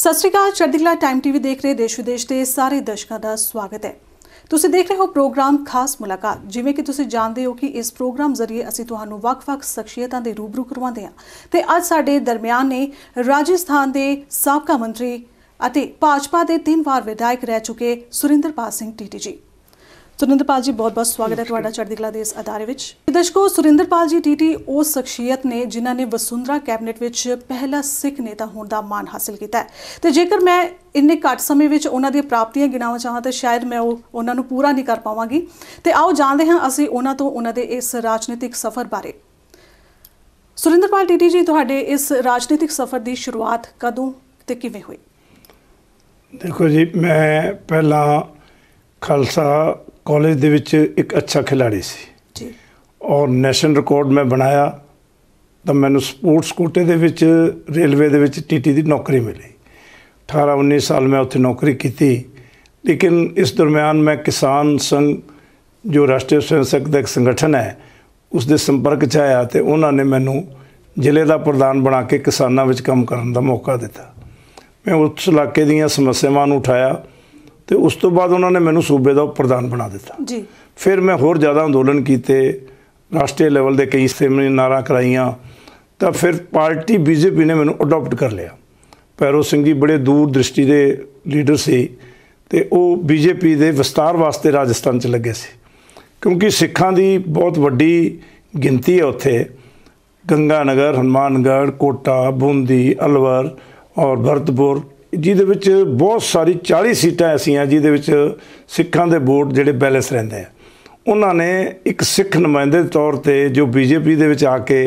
ਸਤਿ ਸ਼੍ਰੀ ਅਕਾਲ ਚੜ੍ਹਦੀਲਾ time TV ਦੇਖ ਰਹੇ ਦੇਸ਼ ਵਿਦੇਸ਼ ਦੇ ਸਾਰੇ ਦਰਸ਼ਕਾਂ ਦਾ ਸਵਾਗਤ ਹੈ ਤੁਸੀਂ ਦੇਖ ਰਹੇ ਹੋ ਪ੍ਰੋਗਰਾਮ ਖਾਸ ਮੁਲਾਕਾਤ ਜਿਵੇਂ ਕਿ ਤੁਸੀਂ ਜਾਣਦੇ ਹੋ ਕਿ ਇਸ ਪ੍ਰੋਗਰਾਮ ਜ਼ਰੀਏ ਅਸੀਂ ਤੁਹਾਨੂੰ ਵੱਖ-ਵੱਖ ਸ਼ਖਸੀਅਤਾਂ ਦੇ ਰੂਬਰੂ ਕਰਵਾਉਂਦੇ ਹਾਂ ਤੇ ਅੱਜ ਸਾਡੇ ਦਰਮਿਆਨ ਨੇ ਰਾਜਸਥਾਨ ਦੇ ਸਾਬਕਾ ਮੰਤਰੀ ਅਤੇ ਭਾਜਪਾ ਦੇ ਤਿੰਨ ਵਾਰ ਵਿਧਾਇਕ ਰਹਿ ਚੁੱਕੇ ਸੁਰਿੰਦਰਪਾਲ ਸਿੰਘ ਟੀਟੀਜੀ ਸੁਰਿੰਦਰਪਾਲ ਜੀ ਬਹੁਤ ਬਹੁਤ ਸਵਾਗਤ ਹੈ ਤੁਹਾਡਾ ਚੜ੍ਹਦੀ ਕਲਾ ਦੇ ਇਸ ਅਦਾਰੇ ਵਿੱਚ ਦਰਸ਼ਕੋ ਸੁਰਿੰਦਰਪਾਲ ਜੀ ਟੀਟੀ ਉਹ ਸ਼ਖਸੀਅਤ ਨੇ ਜਿਨ੍ਹਾਂ ਨੇ ਵਸੁੰਧਰਾ ਕੈਬਨਿਟ ਵਿੱਚ ਪਹਿਲਾ ਸਿੱਖ ਨੇਤਾ ਹੋਣ ਦਾ ਮਾਣ ਹਾਸਲ ਕੀਤਾ ਹੈ ਤੇ ਜੇਕਰ ਮੈਂ ਇੰਨੇ ਘੱਟ ਸਮੇਂ ਵਿੱਚ ਉਹਨਾਂ ਦੀਆਂ ਪ੍ਰਾਪਤੀਆਂ ਗਿਣਾਉਣਾ ਚਾਹਾਂ ਤਾਂ ਸ਼ਾਇਦ ਮੈਂ ਉਹ ਉਹਨਾਂ ਨੂੰ ਪੂਰਾ ਨਹੀਂ ਕਰ ਪਾਵਾਂਗੀ ਤੇ ਆਓ ਜਾਣਦੇ ਹਾਂ ਅਸੀਂ ਉਹਨਾਂ ਤੋਂ ਉਹਨਾਂ ਦੇ ਇਸ ਰਾਜਨੀਤਿਕ ਸਫ਼ਰ ਬਾਰੇ ਸੁਰਿੰਦਰਪਾਲ ਟੀਟੀ ਜੀ ਤੁਹਾਡੇ ਇਸ ਰਾਜਨੀਤਿਕ ਸਫ਼ਰ ਦੀ ਸ਼ੁਰੂਆਤ ਕਦੋਂ ਤੇ ਕਿਵੇਂ ਹੋਈ ਦੇਖੋ ਜੀ ਮੈਂ ਪਹਿਲਾਂ ਖਾਲਸਾ ਕਾਲਜ ਦੇ ਵਿੱਚ ਇੱਕ ਅੱਛਾ ਖਿਡਾਰੀ ਸੀ ਜੀ ਔਰ ਨੈਸ਼ਨਲ ਰਿਕਾਰਡ ਮੈਂ ਬਣਾਇਆ ਤਾਂ ਮੈਨੂੰ ਸਪੋਰਟਸ ਕੋਟੇ ਦੇ ਵਿੱਚ ਰੇਲਵੇ ਦੇ ਵਿੱਚ ਟੀਟੀ ਦੀ ਨੌਕਰੀ ਮਿਲੀ 18 19 ਸਾਲ ਮੈਂ ਉੱਥੇ ਨੌਕਰੀ ਕੀਤੀ ਲੇਕਿਨ ਇਸ ਦਰਮਿਆਨ ਮੈਂ ਕਿਸਾਨ ਸੰਘ ਜੋ ਰਾਸ਼ਟਰੀ ਸਵੈਮ ਦਾ ਇੱਕ ਸੰਗਠਨ ਹੈ ਉਸ ਦੇ ਸੰਪਰਕ 'ਚ ਆਇਆ ਤੇ ਉਹਨਾਂ ਨੇ ਮੈਨੂੰ ਜ਼ਿਲ੍ਹੇ ਦਾ ਪ੍ਰਧਾਨ ਬਣਾ ਕੇ ਕਿਸਾਨਾਂ ਵਿੱਚ ਕੰਮ ਕਰਨ ਦਾ ਮੌਕਾ ਦਿੱਤਾ ਮੈਂ ਉਸ ਇਲਾਕੇ ਦੀਆਂ ਸਮੱਸਿਆਵਾਂ ਨੂੰ ਉਠਾਇਆ ਤੇ ਉਸ ਤੋਂ ਬਾਅਦ ਉਹਨਾਂ ਨੇ ਮੈਨੂੰ ਸੂਬੇ ਦਾ ਪ੍ਰਧਾਨ ਬਣਾ ਦਿੱਤਾ ਜੀ ਫਿਰ ਮੈਂ ਹੋਰ ਜ਼ਿਆਦਾ ਅੰਦੋਲਨ ਕੀਤੇ ਰਾਸ਼ਟਰੀ ਲੈਵਲ ਦੇ ਕਈ ਨਾਰਾ ਕਰਾਈਆਂ ਤਾਂ ਫਿਰ ਪਾਰਟੀ ਬੀਜੇਪੀ ਨੇ ਮੈਨੂੰ ਅਡਾਪਟ ਕਰ ਲਿਆ ਪੈਰੋ ਸਿੰਘ ਜੀ ਬੜੇ ਦੂਰ ਦ੍ਰਿਸ਼ਟੀ ਦੇ ਲੀਡਰ ਸੀ ਤੇ ਉਹ ਬੀਜੇਪੀ ਦੇ ਵਿਸਤਾਰ ਵਾਸਤੇ ਰਾਜਸਥਾਨ 'ਚ ਲੱਗੇ ਸੀ ਕਿਉਂਕਿ ਸਿੱਖਾਂ ਦੀ ਬਹੁਤ ਵੱਡੀ ਗਿਣਤੀ ਹੈ ਉੱਥੇ ਗੰਗਾ ਨਗਰ ਹਨੂਮਾਨਗੜ ਕੋਟਾ ਬੂੰਦੀ ਅਲਵਰ ਔਰ ਭਰਤਪੁਰ ਜਿਹਦੇ ਵਿੱਚ ਬਹੁਤ ਸਾਰੀ 40 ਸੀਟਾਂ ਐਸੀਆਂ ਜਿਹਦੇ ਵਿੱਚ ਸਿੱਖਾਂ ਦੇ ਵੋਟ ਜਿਹੜੇ ਬੈਲੈਂਸ ਰਹਿੰਦੇ ਆ ਉਹਨਾਂ ਨੇ ਇੱਕ ਸਿੱਖ ਨੁਮਾਇੰਦੇ ਦੇ ਤੌਰ ਤੇ ਜੋ ਬੀਜੇਪੀ ਦੇ ਵਿੱਚ ਆ ਕੇ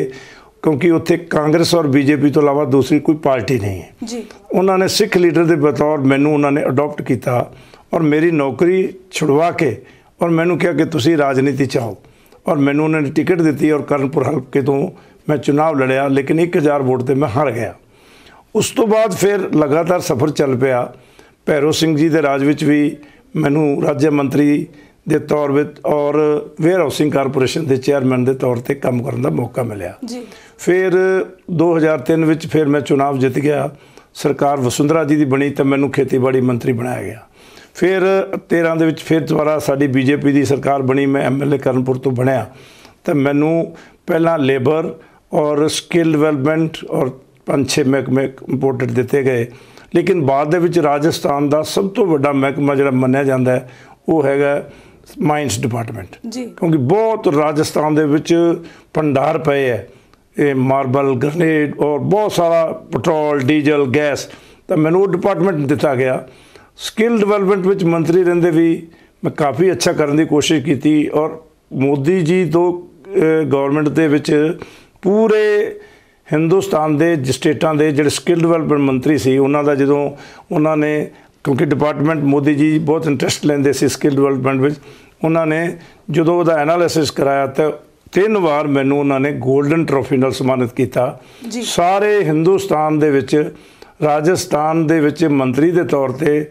ਕਿਉਂਕਿ ਉੱਥੇ ਕਾਂਗਰਸ ਔਰ ਬੀਜੇਪੀ ਤੋਂ ਇਲਾਵਾ ਦੂਸਰੀ ਕੋਈ ਪਾਰਟੀ ਨਹੀਂ ਹੈ ਜੀ ਉਹਨਾਂ ਨੇ ਸਿੱਖ ਲੀਡਰ ਦੇ ਬਤੌਰ ਮੈਨੂੰ ਉਹਨਾਂ ਨੇ ਅਡਾਪਟ ਕੀਤਾ ਔਰ ਮੇਰੀ ਨੌਕਰੀ ਛੁਡਵਾ ਕੇ ਔਰ ਮੈਨੂੰ ਕਿਹਾ ਕਿ ਤੁਸੀਂ ਰਾਜਨੀਤੀ ਚਾਹੋ ਔਰ ਮੈਨੂੰ ਉਹਨਾਂ ਨੇ ਟਿਕਟ ਦਿੱਤੀ ਔਰ ਕਰਨਪੁਰ ਹਲਕੇ ਤੋਂ ਮੈਂ ਚੋਣ ਲੜਿਆ ਲੇਕਿਨ 1000 ਵੋਟ ਤੇ ਮੈਂ ਹਾਰ ਗਿਆ ਉਸ ਤੋਂ ਬਾਅਦ ਫਿਰ ਲਗਾਤਾਰ ਸਫ਼ਰ ਚੱਲ ਪਿਆ ਪੈਰੋ ਸਿੰਘ ਜੀ ਦੇ ਰਾਜ ਵਿੱਚ ਵੀ ਮੈਨੂੰ ਰਾਜ ਮੰਤਰੀ ਦੇ ਤੌਰ ਵਿੱਚ ਔਰ ਵੇਅਰ ਹਾਊਸਿੰਗ ਕਾਰਪੋਰੇਸ਼ਨ ਦੇ ਚੇਅਰਮੈਨ ਦੇ ਤੌਰ ਤੇ ਕੰਮ ਕਰਨ ਦਾ ਮੌਕਾ ਮਿਲਿਆ ਜੀ ਫਿਰ 2003 ਵਿੱਚ ਫਿਰ ਮੈਂ ਚੋਣਾਂ ਜਿੱਤ ਗਿਆ ਸਰਕਾਰ ਵਸੁੰਧਰਾ ਜੀ ਦੀ ਬਣੀ ਤਾਂ ਮੈਨੂੰ ਖੇਤੀਬਾੜੀ ਮੰਤਰੀ ਬਣਾਇਆ ਗਿਆ ਫਿਰ 13 ਦੇ ਵਿੱਚ ਫਿਰ ਦੁਬਾਰਾ ਸਾਡੀ ਬੀਜੇਪੀ ਦੀ ਸਰਕਾਰ ਬਣੀ ਮੈਂ ਐਮਐਲਏ ਕਰਨਪੁਰ ਤੋਂ ਬਣਿਆ ਤਾਂ ਮੈਨੂੰ ਪਹਿਲਾਂ ਲੇਬਰ ਔਰ ਸਕਿੱਲ ਡਿਵੈਲਪਮੈਂਟ ਔਰ ਪੰਜ ਛੇ ਮਹਿਕਮੇ ਇੰਪੋਰਟਡ ਦਿੱਤੇ ਗਏ ਲੇਕਿਨ ਬਾਅਦ ਦੇ ਵਿੱਚ ਰਾਜਸਥਾਨ ਦਾ ਸਭ ਤੋਂ ਵੱਡਾ ਮਹਿਕਮਾ ਜਿਹੜਾ ਮੰਨਿਆ ਜਾਂਦਾ ਉਹ ਹੈਗਾ ਮਾਈਨਸ ਡਿਪਾਰਟਮੈਂਟ ਕਿਉਂਕਿ ਬਹੁਤ ਰਾਜਸਥਾਨ ਦੇ ਵਿੱਚ ਭੰਡਾਰ ਪਏ ਹੈ ਇਹ ਮਾਰਬਲ ਗ੍ਰੇਨੇਡ ਔਰ ਬਹੁਤ ਸਾਰਾ ਪੈਟਰੋਲ ਡੀਜ਼ਲ ਗੈਸ ਤਾਂ ਮੈਨੂੰ ਉਹ ਡਿਪਾਰਟਮੈਂਟ ਦਿੱਤਾ ਗਿਆ ਸਕਿੱਲ ਡਿਵੈਲਪਮੈਂਟ ਵਿੱਚ ਮੰਤਰੀ ਰਹਿੰਦੇ ਵੀ ਮੈਂ ਕਾਫੀ ਅੱਛਾ ਕਰਨ ਦੀ ਕੋਸ਼ਿਸ਼ ਕੀਤੀ ਔਰ ਮੋਦੀ ਜੀ ਤੋਂ ਗਵਰਨਮੈਂਟ ਦੇ ਵਿੱਚ ਪੂਰੇ ਹਿੰਦੁਸਤਾਨ ਦੇ ਸਟੇਟਾਂ ਦੇ ਜਿਹੜੇ ਸਕਿੱਲ ਡਿਵੈਲਪਮੈਂਟ ਮੰਤਰੀ ਸੀ ਉਹਨਾਂ ਦਾ ਜਦੋਂ ਉਹਨਾਂ ਨੇ ਕਿਉਂਕਿ ਡਿਪਾਰਟਮੈਂਟ ਮੋਦੀ ਜੀ ਬਹੁਤ ਇੰਟਰਸਟ ਲੈਂਦੇ ਸੀ ਸਕਿੱਲ ਡਿਵੈਲਪਮੈਂਟ ਵਿੱਚ ਉਹਨਾਂ ਨੇ ਜਦੋਂ ਉਹਦਾ ਐਨਾਲਿਸਿਸ ਕਰਾਇਆ ਤਾਂ ਤਿੰਨ ਵਾਰ ਮੈਨੂੰ ਉਹਨਾਂ ਨੇ 골ਡਨ ਟਰੋਫੀ ਨਾਲ ਸਨਮਾਨਿਤ ਕੀਤਾ ਸਾਰੇ ਹਿੰਦੁਸਤਾਨ ਦੇ ਵਿੱਚ ਰਾਜਸਥਾਨ ਦੇ ਵਿੱਚ ਮੰਤਰੀ ਦੇ ਤੌਰ ਤੇ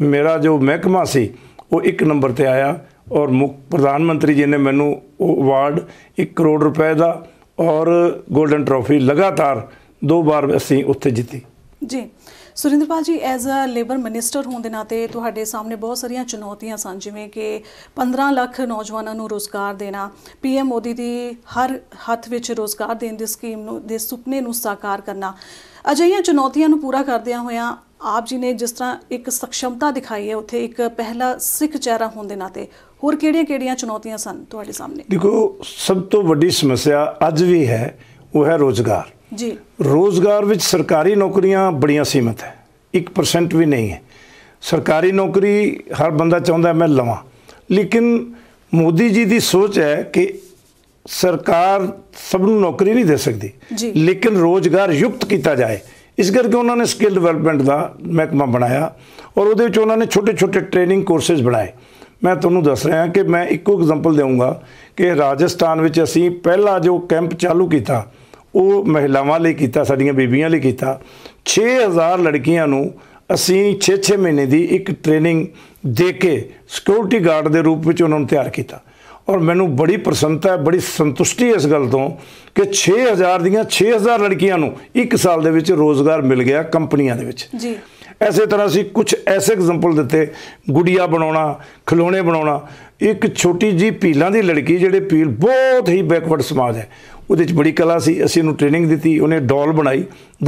ਮੇਰਾ ਜੋ ਮਹਿਕਮਾ ਸੀ ਉਹ ਇੱਕ ਨੰਬਰ ਤੇ ਆਇਆ ਔਰ ਮੁੱਖ ਪ੍ਰਧਾਨ ਮੰਤਰੀ ਜੀ ਨੇ ਮੈਨੂੰ ਉਹ ਅਵਾਰਡ 1 ਕਰੋੜ ਰੁਪਏ ਦਾ ਔਰ 골ਡਨ ਟਰਾਫੀ ਲਗਾਤਾਰ ਦੋ ਵਾਰ ਅਸੀਂ ਉੱਥੇ ਜਿੱਤੀ ਜੀ ਸੁਰਿੰਦਰਪਾਲ ਜੀ ਐਜ਼ ਅ ਲੇਬਰ ਮਿਨਿਸਟਰ ਹੋਣ ਦੇ ਨਾਤੇ ਤੁਹਾਡੇ ਸਾਹਮਣੇ ਬਹੁਤ ਸਾਰੀਆਂ ਚੁਣੌਤੀਆਂ ਸਨ ਜਿਵੇਂ ਕਿ 15 ਲੱਖ ਨੌਜਵਾਨਾਂ ਨੂੰ ਰੋਜ਼ਗਾਰ ਦੇਣਾ ਪੀਐਮ ਮੋਦੀ ਦੀ ਹਰ ਹੱਥ ਵਿੱਚ ਰੋਜ਼ਗਾਰ ਦੇਣ ਦੀ ਸਕੀਮ ਨੂੰ ਦੇ ਸੁਪਨੇ ਨੂੰ ਸਾਕਾਰ ਕਰਨਾ ਅਜਿਹੀਆਂ ਚੁਣੌਤੀਆਂ ਨੂੰ ਪੂਰਾ ਕਰਦਿਆਂ ਹੋਇਆਂ ਆਪ ਜੀ ਨੇ ਜਿਸ ਤਰ੍ਹਾਂ ਇੱਕ ਸਖਸ਼ਮਤਾ ਦਿਖਾਈ ਹੈ ਉੱਥੇ ਇੱਕ ਪਹਿਲਾ ਸਿੱਖ ਚਿਹਰਾ ਹੋਣ ਦੇ ਨਾਤੇ ਹੋਰ ਕਿਹੜੀਆਂ-ਕਿਹੜੀਆਂ ਚੁਣੌਤੀਆਂ ਸਨ ਤੁਹਾਡੇ ਸਾਹਮਣੇ ਦੇਖੋ ਸਭ ਤੋਂ ਵੱਡੀ ਸਮੱਸਿਆ ਅੱਜ ਵੀ ਹੈ ਉਹ ਹੈ ਰੋਜ਼ਗਾਰ ਜੀ ਰੋਜ਼ਗਾਰ ਵਿੱਚ ਸਰਕਾਰੀ ਨੌਕਰੀਆਂ ਬੜੀਆਂ ਸੀਮਤ ਹੈ 1% ਵੀ ਨਹੀਂ ਹੈ ਸਰਕਾਰੀ ਨੌਕਰੀ ਹਰ ਬੰਦਾ ਚਾਹੁੰਦਾ ਮੈਂ ਲਵਾਂ ਲੇਕਿਨ ਮੋਦੀ ਜੀ ਦੀ ਸੋਚ ਹੈ ਕਿ ਸਰਕਾਰ ਸਭ ਨੂੰ ਨੌਕਰੀ ਨਹੀਂ ਦੇ ਸਕਦੀ ਲੇਕਿਨ ਰੋਜ਼ਗਾਰ ਯੁਕਤ ਕੀਤਾ ਜਾਏ ਇਸ ਕਰਕੇ ਉਹਨਾਂ ਨੇ ਸਕਿੱਲ ਡਿਵੈਲਪਮੈਂਟ ਦਾ ਮਹਿਕਮਾ ਬਣਾਇਆ ਔਰ ਉਹਦੇ ਵਿੱਚ ਉਹਨਾਂ ਨੇ ਛੋਟੇ ਛੋਟੇ ਟ੍ਰੇਨਿੰਗ ਕੋਰਸਸ ਬਣਾਏ ਮੈਂ ਤੁਹਾਨੂੰ ਦੱਸ ਰਿਹਾ ਕਿ ਮੈਂ ਇੱਕੋ ਐਗਜ਼ਾਮਪਲ ਦੇਵਾਂਗਾ ਕਿ ਰਾਜਸਥਾਨ ਵਿੱਚ ਅਸੀਂ ਪਹਿਲਾ ਜੋ ਕੈਂਪ ਚਾਲੂ ਕੀਤਾ ਉਹ ਮਹਿਲਾਵਾਂ ਲਈ ਕੀਤਾ ਸਾਡੀਆਂ ਬੀਬੀਆਂ ਲਈ ਕੀਤਾ 6000 ਲੜਕੀਆਂ ਨੂੰ ਅਸੀਂ 6-6 ਮਹੀਨੇ ਦੀ ਇੱਕ ਟ੍ਰੇਨਿੰਗ ਦੇ ਕੇ ਸਿਕਿਉਰਿਟੀ ਗਾਰਡ ਦੇ ਰੂਪ ਵਿੱਚ ਉਹਨਾਂ ਨੂੰ ਤਿਆਰ ਕੀਤਾ ਔਰ ਮੈਨੂੰ ਬੜੀ ਪ੍ਰਸੰਨਤਾ ਹੈ ਬੜੀ ਸੰਤੁਸ਼ਟੀ ਇਸ ਗੱਲ ਤੋਂ ਕਿ 6000 ਦੀਆਂ 6000 ਲੜਕੀਆਂ ਨੂੰ ਇੱਕ ਸਾਲ ਦੇ ਵਿੱਚ ਰੋਜ਼ਗਾਰ ਮਿਲ ਗਿਆ ਕੰਪਨੀਆਂ ਦੇ ਵਿੱਚ ਜੀ ਐਸੇ ਤਰ੍ਹਾਂ ਅਸੀਂ ਕੁਝ ਐਸੇ ਐਗਜ਼ਾਮਪਲ ਦਿੱਤੇ ਗੁੜੀਆ ਬਣਾਉਣਾ ਖਿਡੌਣੇ ਬਣਾਉਣਾ ਇੱਕ ਛੋਟੀ ਜੀ ਪੀਲਾਂ ਦੀ ਲੜਕੀ ਜਿਹੜੇ ਪੀਲ ਬਹੁਤ ਹੀ ਬੈਕਵਰਡ ਸਮਾਜ ਹੈ ਉਹਦੇ ਵਿੱਚ ਬੜੀ ਕਲਾ ਸੀ ਅਸੀਂ ਉਹਨੂੰ ਟ੍ਰੇਨਿੰਗ ਦਿੱਤੀ ਉਹਨੇ ਡਾਲ ਬਣਾਈ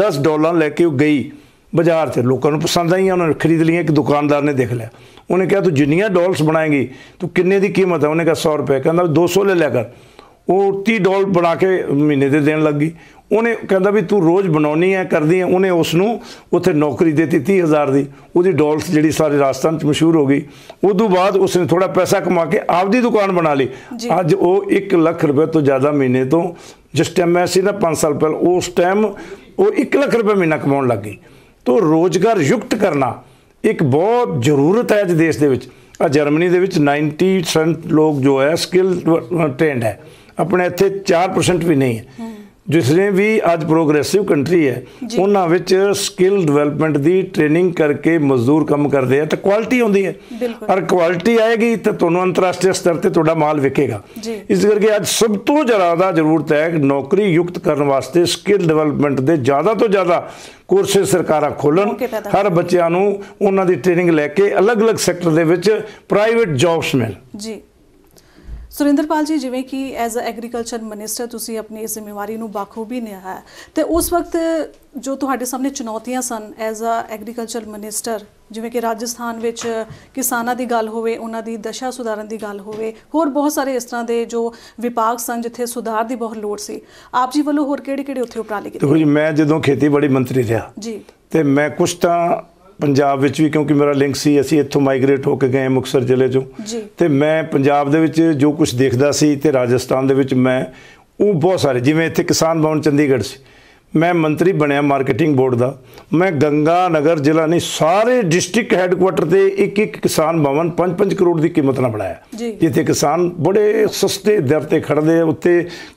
10 ਡਾਲਰ ਲੈ ਕੇ ਉਹ ਗਈ ਬਾਜ਼ਾਰ 'ਚ ਲੋਕਾਂ ਨੂੰ ਪਸੰਦ ਆਈਆਂ ਉਹਨਾਂ ਨੇ ਖਰੀਦ ਲਈਆਂ ਇੱਕ ਦੁਕਾਨਦਾਰ ਨੇ ਦੇਖ ਲਿਆ ਉਹਨੇ ਕਿਹਾ ਤੂੰ ਜਿੰਨੀਆਂ ਡਾਲਸ ਬਣਾਏਂਗੀ ਤੂੰ ਕਿੰਨੇ ਦੀ ਕੀਮਤ ਹੈ ਉਹਨੇ ਕਿਹਾ 100 ਰੁਪਏ ਕਹਿੰਦਾ 200 ਲੈ ਲਿਆ ਕਰ ਉਹ 30 ਡਾਲਰ ਬਣਾ ਕੇ ਮਹੀਨੇ ਦੇ ਦੇਣ ਲੱਗੀ ਉਹਨੇ ਕਹਿੰਦਾ ਵੀ ਤੂੰ ਰੋਜ਼ ਬਣਾਉਣੀ ਹੈ ਕਰਦੀ ਹੈ ਉਹਨੇ ਉਸ ਨੂੰ ਉੱਥੇ ਨੌਕਰੀ ਦਿੱਤੀ 30000 ਦੀ ਉਹਦੀ ਡਾਲਸ ਜਿਹੜੀ ਸਾਰੇ ਰਾਜਸਥਾਨ 'ਚ ਮਸ਼ਹੂਰ ਹੋ ਗਈ ਉਸ ਤੋਂ ਬਾਅਦ ਉਸਨੇ ਥੋੜਾ ਪੈਸਾ ਕਮਾ ਕੇ ਆਪਦੀ ਦੁਕਾਨ ਬਣਾ ਲਈ ਅੱਜ ਉਹ 1 ਲੱਖ ਰੁਪਏ ਤੋਂ ਜ਼ਿਆਦਾ ਮਹੀਨੇ ਤੋਂ ਜਿਸ ਟਾਈਮ ਮੈਂ ਸੀ ਨਾ 5 ਸਾਲ ਪਹਿਲ ਉਸ ਟਾਈਮ ਉਹ 1 ਲੱਖ ਰੁਪਏ ਮਹੀਨਾ ਕਮਾਉਣ ਲੱਗੀ ਤੋ ਰੋਜ਼ਗਾਰ ਯੁਕਤ ਕਰਨਾ ਇੱਕ ਬਹੁਤ ਜ਼ਰੂਰਤ ਹੈ ਅੱਜ ਦੇਸ਼ ਦੇ ਵਿੱਚ ਆ ਜਰਮਨੀ ਦੇ ਵਿੱਚ 90% ਲੋਕ ਜੋ ਹੈ ਸਕਿੱਲ ਟ੍ਰੇਨਡ ਹੈ ਆਪਣੇ ਇੱਥੇ 4% ਵੀ ਨਹੀਂ ਹੈ ਜਿਸਨੇ ਵੀ ਅੱਜ ਪ੍ਰੋਗਰੈਸਿਵ ਕੰਟਰੀ ਹੈ ਉਹਨਾਂ ਵਿੱਚ ਸਕਿੱਲ ਡਿਵੈਲਪਮੈਂਟ ਦੀ ਟ੍ਰੇਨਿੰਗ ਕਰਕੇ ਮਜ਼ਦੂਰ ਕੰਮ ਕਰਦੇ ਆ ਤਾਂ ਕੁਆਲਿਟੀ ਆਉਂਦੀ ਹੈ ਔਰ ਕੁਆਲਿਟੀ ਆਏਗੀ ਤਾਂ ਤੁਹਾਨੂੰ ਅੰਤਰਰਾਸ਼ਟਰੀ ਸਤਰ ਤੇ ਤੁਹਾਡਾ ਮਾਲ ਵਿਕੇਗਾ ਇਸ ਕਰਕੇ ਅੱਜ ਸਭ ਤੋਂ ਜ਼ਿਆਦਾ ਜ਼ਰੂਰਤ ਹੈ ਨੌਕਰੀ ਯੁਕਤ ਕਰਨ ਵਾਸਤੇ ਸਕਿੱਲ ਡਿਵੈਲਪਮੈਂਟ ਦੇ ਜ਼ਿਆਦਾ ਤੋਂ ਜ਼ਿਆਦਾ ਕੋਰਸੇ ਸਰਕਾਰਾਂ ਖੋਲਣ ਹਰ ਬੱਚਿਆਂ ਨੂੰ ਉਹਨਾਂ ਦੀ ਟ੍ਰੇਨਿੰਗ ਲੈ ਕੇ ਅਲੱਗ-ਅਲੱਗ ਸੈਕਟਰ ਦੇ ਵਿੱਚ ਪ੍ਰਾਈਵੇਟ ਜੌਬਸ ਮਿਲ ਜੀ ਸੁਰਿੰਦਰਪਾਲ ਜੀ ਜਿਵੇਂ ਕਿ ਐਜ਼ ਅ ਐਗਰੀਕਲਚਰ ਮਿਨਿਸਟਰ ਤੁਸੀਂ ਆਪਣੀ ਇਸ ਜ਼ਿੰਮੇਵਾਰੀ ਨੂੰ ਬਾਖੂਬੀ ਨਿਭਾਇਆ ਤੇ ਉਸ ਵਕਤ ਜੋ ਤੁਹਾਡੇ ਸਾਹਮਣੇ ਚੁਣੌਤੀਆਂ ਸਨ ਐਜ਼ ਅ ਐਗਰੀਕਲਚਰ ਮਿਨਿਸਟਰ ਜਿਵੇਂ ਕਿ ਰਾਜਸਥਾਨ ਵਿੱਚ ਕਿਸਾਨਾਂ ਦੀ ਗੱਲ ਹੋਵੇ ਉਹਨਾਂ ਦੀ ਦਸ਼ਾ ਸੁਧਾਰਨ ਦੀ ਗੱਲ ਹੋਵੇ ਹੋਰ ਬਹੁਤ ਸਾਰੇ ਇਸ ਤਰ੍ਹਾਂ ਦੇ ਜੋ ਵਿਭਾਗ ਸਨ ਜਿੱਥੇ ਸੁਧਾਰ ਦੀ ਬਹੁਤ ਲੋੜ ਸੀ ਆਪ ਜੀ ਵੱਲੋਂ ਹੋਰ ਕਿਹੜੇ-ਕਿਹੜੇ ਉੱਥੇ ਉਪਰਾਲੇ ਕੀਤੇ ਦੇਖੋ ਜੀ ਮੈਂ ਜਦੋਂ ਖੇਤੀਬਾੜੀ ਮੰਤਰੀ ਰਿਹਾ ਜੀ ਤੇ ਮੈਂ ਕੁਝ ਤਾਂ ਪੰਜਾਬ ਵਿੱਚ ਵੀ ਕਿਉਂਕਿ ਮੇਰਾ ਲਿੰਕ ਸੀ ਅਸੀਂ ਇੱਥੋਂ ਮਾਈਗ੍ਰੇਟ ਹੋ ਕੇ ਗਏ ਮੁਕਸਰ ਜ਼ਿਲ੍ਹੇ ਚੋਂ ਤੇ ਮੈਂ ਪੰਜਾਬ ਦੇ ਵਿੱਚ ਜੋ ਕੁਝ ਦੇਖਦਾ ਸੀ ਤੇ ਰਾਜਸਥਾਨ ਦੇ ਵਿੱਚ ਮੈਂ ਉਹ ਬਹੁਤ ਸਾਰੇ ਜਿਵੇਂ ਇੱਥੇ ਕਿਸਾਨ ਭਵਨ ਚੰਡੀਗੜ੍ਹ ਸੀ ਮੈਂ ਮੰਤਰੀ ਬਣਿਆ ਮਾਰਕੀਟਿੰਗ ਬੋਰਡ ਦਾ ਮੈਂ ਗੰਗਾ ਨਗਰ ਜ਼ਿਲ੍ਹਾ ਨਹੀਂ ਸਾਰੇ ਡਿਸਟ੍ਰਿਕਟ ਹੈੱਡਕੁਆਟਰ ਤੇ ਇੱਕ ਇੱਕ ਕਿਸਾਨ ਭਵਨ 5-5 ਕਰੋੜ ਦੀ ਕੀਮਤ ਨਾਲ ਬਣਾਇਆ ਜਿੱਥੇ ਕਿਸਾਨ ਬੜੇ ਸਸਤੇ ਦਰ ਤੇ ਖੜਦੇ ਆ ਉੱਥੇ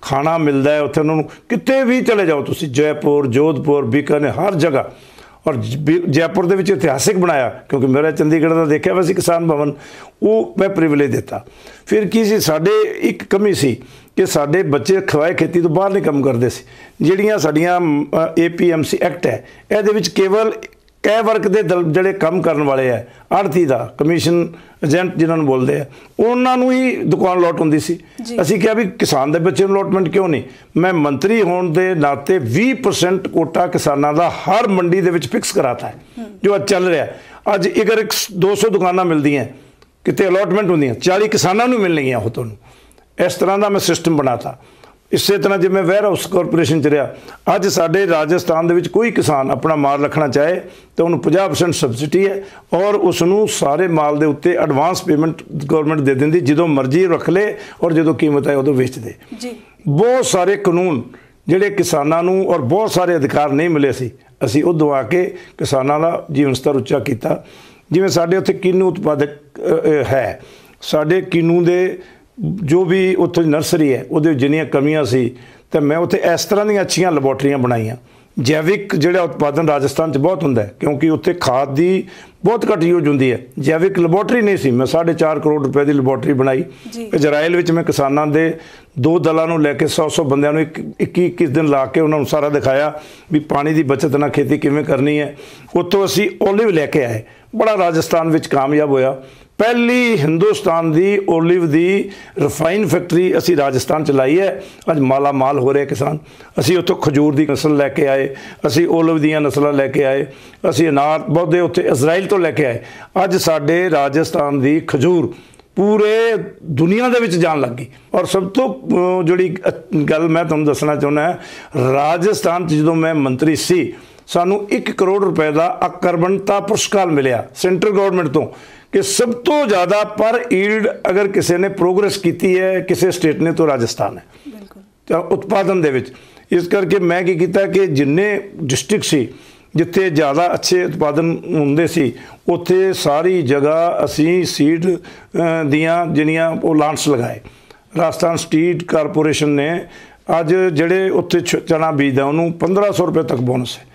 ਖਾਣਾ ਮਿਲਦਾ ਹੈ ਉੱਥੇ ਉਹਨਾਂ ਨੂੰ ਕਿਤੇ ਵੀ ਚਲੇ ਜਾਓ ਤੁਸੀਂ ਜੈਪੁਰ ਜੋਧਪੁਰ ਬੀਕਾਨੇ ਹਰ ਜਗ੍ਹਾ ਔਰ ਜੈਪੁਰ ਦੇ ਵਿੱਚ ਇਤਿਹਾਸਿਕ ਬਣਾਇਆ ਕਿਉਂਕਿ ਮੇਰਾ ਚੰਡੀਗੜ੍ਹ ਦਾ ਦੇਖਿਆ ਵਸੀ ਸੀ ਕਿਸਾਨ ਭਵਨ ਉਹ ਮੈਂ ਪ੍ਰਿਵਿਲੇਜ ਦਿੱਤਾ ਫਿਰ ਕੀ ਸੀ ਸਾਡੇ ਇੱਕ ਕਮੀ ਸੀ ਕਿ ਸਾਡੇ ਬੱਚੇ ਖਵਾਏ ਖੇਤੀ ਤੋਂ ਬਾਹਰ ਨਹੀਂ ਕੰਮ ਕਰਦੇ ਸੀ ਜਿਹੜੀਆਂ ਸਾਡੀਆਂ ਏਪੀਐਮਸੀ ਐਕਟ ਹੈ ਇਹਦੇ ਵਿੱਚ ਕੇਵਲ ਕੈ ਵਰਗ ਦੇ ਜਿਹੜੇ ਕੰਮ ਕਰਨ ਵਾਲੇ ਆ ਅਰਥੀ ਦਾ ਕਮਿਸ਼ਨ ਏਜੰਟ ਜਿਨ੍ਹਾਂ ਨੂੰ ਬੋਲਦੇ ਆ ਉਹਨਾਂ ਨੂੰ ਹੀ ਦੁਕਾਨ ਲੋਟ ਹੁੰਦੀ ਸੀ ਅਸੀਂ ਕਿਹਾ ਵੀ ਕਿਸਾਨ ਦੇ ਬੱਚੇ ਨੂੰ ਲੋਟਮੈਂਟ ਕਿਉਂ ਨਹੀਂ ਮੈਂ ਮੰਤਰੀ ਹੋਣ ਦੇ ਨਾਤੇ 20% ਕੋਟਾ ਕਿਸਾਨਾਂ ਦਾ ਹਰ ਮੰਡੀ ਦੇ ਵਿੱਚ ਫਿਕਸ ਕਰਾਤਾ ਹੈ ਜੋ ਅੱਜ ਚੱਲ ਰਿਹਾ ਅੱਜ ਇਗਰ 200 ਦੁਕਾਨਾਂ ਮਿਲਦੀਆਂ ਕਿਤੇ ਅਲੋਟਮੈਂਟ ਹੁੰਦੀਆਂ 40 ਕਿਸਾਨਾਂ ਨੂੰ ਮਿਲਣੀਆਂ ਉਹ ਤੁਹਾਨੂੰ ਇਸ ਤਰ੍ਹਾਂ ਦਾ ਮੈਂ ਸਿਸਟਮ ਬਣਾਤਾ ਇਸੇ ਤਰ੍ਹਾਂ ਜਿਵੇਂ ਹਾਊਸ ਕਾਰਪੋਰੇਸ਼ਨ ਚ ਰਿਹਾ ਅੱਜ ਸਾਡੇ ਰਾਜਸਥਾਨ ਦੇ ਵਿੱਚ ਕੋਈ ਕਿਸਾਨ ਆਪਣਾ ਮਾਲ ਰੱਖਣਾ ਚਾਹੇ ਤਾਂ ਉਹਨੂੰ 50% ਸਬਸਿਡੀ ਹੈ ਔਰ ਉਸ ਨੂੰ ਸਾਰੇ ਮਾਲ ਦੇ ਉੱਤੇ ਐਡਵਾਂਸ ਪੇਮੈਂਟ ਗਵਰਨਮੈਂਟ ਦੇ ਦਿੰਦੀ ਜਦੋਂ ਮਰਜ਼ੀ ਰੱਖ ਲੇ ਔਰ ਜਦੋਂ ਕੀਮਤ ਆਏ ਉਦੋਂ ਵੇਚ ਦੇ ਜੀ ਬਹੁਤ ਸਾਰੇ ਕਾਨੂੰਨ ਜਿਹੜੇ ਕਿਸਾਨਾਂ ਨੂੰ ਔਰ ਬਹੁਤ ਸਾਰੇ ਅਧਿਕਾਰ ਨਹੀਂ ਮਿਲੇ ਸੀ ਅਸੀਂ ਉਹ ਦਵਾ ਕੇ ਕਿਸਾਨਾਂ ਦਾ ਜੀਵਨ ਸਤਰ ਉੱਚਾ ਕੀਤਾ ਜਿਵੇਂ ਸਾਡੇ ਉੱਥੇ ਕਿੰਨੂ ਉਤਪਾਦਕ ਹੈ ਸਾਡੇ ਕਿੰਨੂ ਦੇ ਜੋ ਵੀ ਉੱਥੇ ਨਰਸਰੀ ਹੈ ਉਹਦੇ ਜਿੰਨੀਆਂ ਕਮੀਆਂ ਸੀ ਤੇ ਮੈਂ ਉੱਥੇ ਇਸ ਤਰ੍ਹਾਂ ਦੀਆਂ ਅੱਛੀਆਂ ਲੈਬੋਰਟਰੀਆਂ ਬਣਾਈਆਂ ਜੈਵਿਕ ਜਿਹੜਾ ਉਤਪਾਦਨ ਰਾਜਸਥਾਨ 'ਚ ਬਹੁਤ ਹੁੰਦਾ ਹੈ ਕਿਉਂਕਿ ਉੱਥੇ ਖਾਦ ਦੀ ਬਹੁਤ ਘੱਟ ਯੂਜ ਹੁੰਦੀ ਹੈ ਜੈਵਿਕ ਲੈਬੋਰਟਰੀ ਨਹੀਂ ਸੀ ਮੈਂ 4.5 ਕਰੋੜ ਰੁਪਏ ਦੀ ਲੈਬੋਰਟਰੀ ਬਣਾਈ ਇਜ਼ਰਾਈਲ ਵਿੱਚ ਮੈਂ ਕਿਸਾਨਾਂ ਦੇ ਦੋ ਦਲਾਂ ਨੂੰ ਲੈ ਕੇ 100-100 ਬੰਦਿਆਂ ਨੂੰ 21-21 ਦਿਨ ਲਾ ਕੇ ਉਹਨਾਂ ਨੂੰ ਸਾਰਾ ਦਿਖਾਇਆ ਵੀ ਪਾਣੀ ਦੀ ਬਚਤ ਨਾਲ ਖੇਤੀ ਕਿਵੇਂ ਕਰਨੀ ਹੈ ਉੱਥੋਂ ਅਸੀਂ ਓਲਿਵ ਲੈ ਕੇ ਆਏ ਬੜਾ ਰਾਜਸਥਾਨ ਵਿੱਚ ਕਾਮਯਾਬ ਹੋਇਆ ਪਹਿਲੀ ਹਿੰਦੁਸਤਾਨ ਦੀ 올ਿਵ ਦੀ ਰਿਫਾਈਨ ਫੈਕਟਰੀ ਅਸੀਂ ਰਾਜਸਥਾਨ ਚ ਚਲਾਈ ਹੈ ਅੱਜ ਮਾਲਾ ਮਾਲ ਹੋ ਰਹੇ ਕਿਸਾਨ ਅਸੀਂ ਉੱਥੋਂ ਖਜੂਰ ਦੀ ਨਸਲ ਲੈ ਕੇ ਆਏ ਅਸੀਂ 올ਿਵ ਦੀਆਂ ਨਸਲਾਂ ਲੈ ਕੇ ਆਏ ਅਸੀਂ ਅਨਾਰ ਬੋਧੇ ਉੱਥੇ ਇਜ਼ਰਾਈਲ ਤੋਂ ਲੈ ਕੇ ਆਏ ਅੱਜ ਸਾਡੇ ਰਾਜਸਥਾਨ ਦੀ ਖਜੂਰ ਪੂਰੇ ਦੁਨੀਆ ਦੇ ਵਿੱਚ ਜਾਣ ਲੱਗੀ ਔਰ ਸਭ ਤੋਂ ਜਿਹੜੀ ਗੱਲ ਮੈਂ ਤੁਹਾਨੂੰ ਦੱਸਣਾ ਚਾਹੁੰਦਾ ਰਾਜਸਥਾਨ 'ਚ ਜਦੋਂ ਮੈਂ ਮੰਤਰੀ ਸੀ ਸਾਨੂੰ 1 ਕਰੋੜ ਰੁਪਏ ਦਾ ਅਕਰਬਨਤਾ ਪੁਰਸਕਾਰ ਮਿਲਿਆ ਸੈਂਟਰ ਗਵਰਨਮੈਂਟ ਤੋਂ ਕਿ ਸਭ ਤੋਂ ਜ਼ਿਆਦਾ ਪਰ ਈਲਡ ਅਗਰ ਕਿਸੇ ਨੇ ਪ੍ਰੋਗਰੈਸ ਕੀਤੀ ਹੈ ਕਿਸੇ ਸਟੇਟ ਨੇ ਤਾਂ ਰਾਜਸਥਾਨ ਹੈ ਬਿਲਕੁਲ ਉਤਪਾਦਨ ਦੇ ਵਿੱਚ ਇਸ ਕਰਕੇ ਮੈਂ ਕੀ ਕੀਤਾ ਕਿ ਜਿੰਨੇ ਡਿਸਟ੍ਰਿਕਟ ਸੀ ਜਿੱਥੇ ਜ਼ਿਆਦਾ ਅੱਛੇ ਉਤਪਾਦਨ ਹੁੰਦੇ ਸੀ ਉੱਥੇ ਸਾਰੀ ਜਗ੍ਹਾ ਅਸੀਂ ਸੀਡ ਦੀਆਂ ਜਿਹੜੀਆਂ ਉਹ ਲਾਂਸ ਲਗਾਏ ਰਾਜਸਥਾਨ ਸਟੇਟ ਕਾਰਪੋਰੇਸ਼ਨ ਨੇ ਅੱਜ ਜਿਹੜੇ ਉੱਥੇ ਚਣਾ ਬੀਜਦਾ ਉਹਨੂੰ 1500 ਰੁਪਏ ਤੱਕ ਬੋਨਸ ਹੈ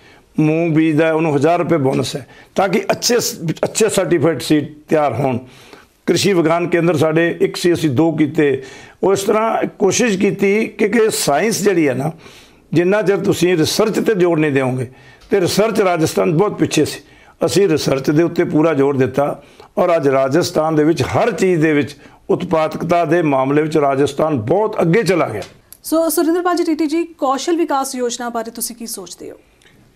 ਮੂੰਗ ਬੀਜਦਾ ਉਹਨੂੰ 1000 ਰੁਪਏ ਬੋਨਸ ਹੈ ਤਾਂ ਕਿ ਅੱਛੇ ਅੱਛੇ ਸਰਟੀਫਾਈਡ ਸੀਡ ਤਿਆਰ ਹੋਣ ਕ੍ਰਿਸ਼ੀ ਵਿਗਿਆਨ ਕੇਂਦਰ ਸਾਡੇ ਇੱਕ ਸੀ ਅਸੀਂ ਦੋ ਕੀਤੇ ਉਹ ਇਸ ਤਰ੍ਹਾਂ ਕੋਸ਼ਿਸ਼ ਕੀਤੀ ਕਿ ਕਿ ਸਾਇੰਸ ਜਿਹੜੀ ਹੈ ਨਾ ਜਿੰਨਾ ਚਿਰ ਤੁਸੀਂ ਰਿਸਰਚ ਤੇ ਜੋੜ ਨਹੀਂ ਦਿਓਗੇ ਤੇ ਰਿਸਰਚ ਰਾਜਸਥਾਨ ਬਹੁਤ ਪਿੱਛੇ ਸੀ ਅਸੀਂ ਰਿਸਰਚ ਦੇ ਉੱਤੇ ਪੂਰਾ ਜ਼ੋਰ ਦਿੱਤਾ ਔਰ ਅੱਜ ਰਾਜਸਥਾਨ ਦੇ ਵਿੱਚ ਹਰ ਚੀਜ਼ ਦੇ ਵਿੱਚ ਉਤਪਾਦਕਤਾ ਦੇ ਮਾਮਲੇ ਵਿੱਚ ਰਾਜਸਥਾਨ ਬਹੁਤ ਅੱਗੇ ਚਲਾ ਗਿਆ ਸੋ ਸੁਰਿੰਦਰ ਪਾਜੀ ਟੀਟੀ ਜੀ ਕੌਸ਼ਲ ਵਿਕਾਸ ਯੋਜਨਾ ਬਾਰੇ ਤੁਸੀਂ ਕੀ ਸੋਚਦੇ ਹੋ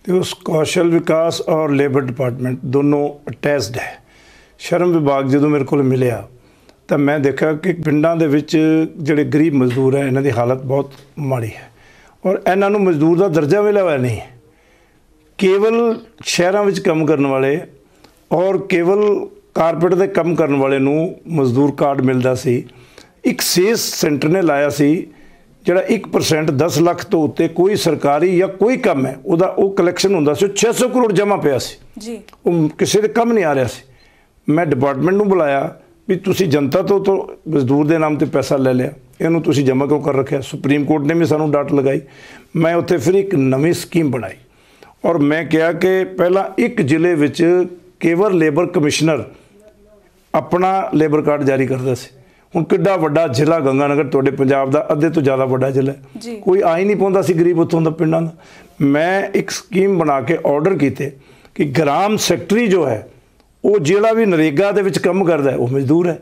ਤੇ ਉਸ ਕੌਸ਼ਲ ਵਿਕਾਸ ਔਰ ਲੇਬਰ ਡਿਪਾਰਟਮੈਂਟ ਦੋਨੋਂ ਅਟੈਸਟ ਹੈ ਸ਼ਰਮ ਵਿਭਾਗ ਜਦੋਂ ਮੇਰੇ ਕੋਲ ਮਿਲਿਆ ਤਾਂ ਮੈਂ ਦੇਖਿਆ ਕਿ ਪਿੰਡਾਂ ਦੇ ਵਿੱਚ ਜਿਹੜੇ ਗਰੀਬ ਮਜ਼ਦੂਰ ਹੈ ਇਹਨਾਂ ਦੀ ਹਾਲਤ ਬਹੁਤ ਮਾੜੀ ਹੈ ਔਰ ਇਹਨਾਂ ਨੂੰ ਮਜ਼ਦੂਰ ਦਾ ਦਰਜਾ ਮਿਲਿਆ ਹੋਇਆ ਨਹੀਂ ਕੇਵਲ ਸ਼ਹਿਰਾਂ ਵਿੱਚ ਕੰਮ ਕਰਨ ਵਾਲੇ ਔਰ ਕੇਵਲ ਕਾਰਪੋਰੇਟ ਦੇ ਕੰਮ ਕਰਨ ਵਾਲੇ ਨੂੰ ਮਜ਼ਦੂਰ ਕਾਰਡ ਮਿਲਦਾ ਸੀ ਇੱਕ ਸੇਸ ਸੈਂਟਰ ਨੇ ਲਾਇਆ ਸੀ ਜਿਹੜਾ 1% 10 ਲੱਖ ਤੋਂ ਉੱਤੇ ਕੋਈ ਸਰਕਾਰੀ ਜਾਂ ਕੋਈ ਕੰਮ ਹੈ ਉਹਦਾ ਉਹ ਕਲੈਕਸ਼ਨ ਹੁੰਦਾ ਸੀ 600 ਕਰੋੜ ਜਮਾ ਪਿਆ ਸੀ ਜੀ ਉਹ ਕਿਸੇ ਦੇ ਕੰਮ ਨਹੀਂ ਆ ਰਿਹਾ ਸੀ ਮੈਂ ਡਿਪਾਰਟਮੈਂਟ ਨੂੰ ਬੁਲਾਇਆ ਵੀ ਤੁਸੀਂ ਜਨਤਾ ਤੋਂ ਤੋਂ ਮਜ਼ਦੂਰ ਦੇ ਨਾਮ ਤੇ ਪੈਸਾ ਲੈ ਲਿਆ ਇਹਨੂੰ ਤੁਸੀਂ ਜਮਾ ਕਿਉਂ ਕਰ ਰੱਖਿਆ ਸੁਪਰੀਮ ਕੋਰਟ ਨੇ ਵੀ ਸਾਨੂੰ ਡਾਟ ਲਗਾਈ ਮੈਂ ਉੱਥੇ ਫਿਰ ਇੱਕ ਨਵੀਂ ਸਕੀਮ ਬਣਾਈ ਔਰ ਮੈਂ ਕਿਹਾ ਕਿ ਪਹਿਲਾਂ ਇੱਕ ਜ਼ਿਲ੍ਹੇ ਵਿੱਚ ਕੇਵਰ ਲੇਬਰ ਕਮਿਸ਼ਨਰ ਆਪਣਾ ਲੇਬਰ ਕਾਰਡ ਜਾਰੀ ਕਰਦਾ ਸੀ ਹੁਣ ਕਿੱਡਾ ਵੱਡਾ ਜ਼ਿਲ੍ਹਾ ਗੰਗਾਨਗਰ ਤੁਹਾਡੇ ਪੰਜਾਬ ਦਾ ਅੱਧੇ ਤੋਂ ਜ਼ਿਆਦਾ ਵੱਡਾ ਜ਼ਿਲ੍ਹਾ ਹੈ ਕੋਈ ਆ ਹੀ ਨਹੀਂ ਪਹੁੰਚਦਾ ਸੀ ਗਰੀਬ ਉੱਥੋਂ ਦਾ ਪਿੰਡਾਂ ਦਾ ਮੈਂ ਇੱਕ ਸਕੀਮ ਬਣਾ ਕੇ ਆਰਡਰ ਕੀਤੇ ਕਿ ਗ੍ਰਾਮ ਸੈਕਟਰੀ ਜੋ ਹੈ ਉਹ ਜਿਹੜਾ ਵੀ ਨਰੇਗਾ ਦੇ ਵਿੱਚ ਕੰਮ ਕਰਦਾ ਉਹ ਮਜ਼ਦੂਰ ਹੈ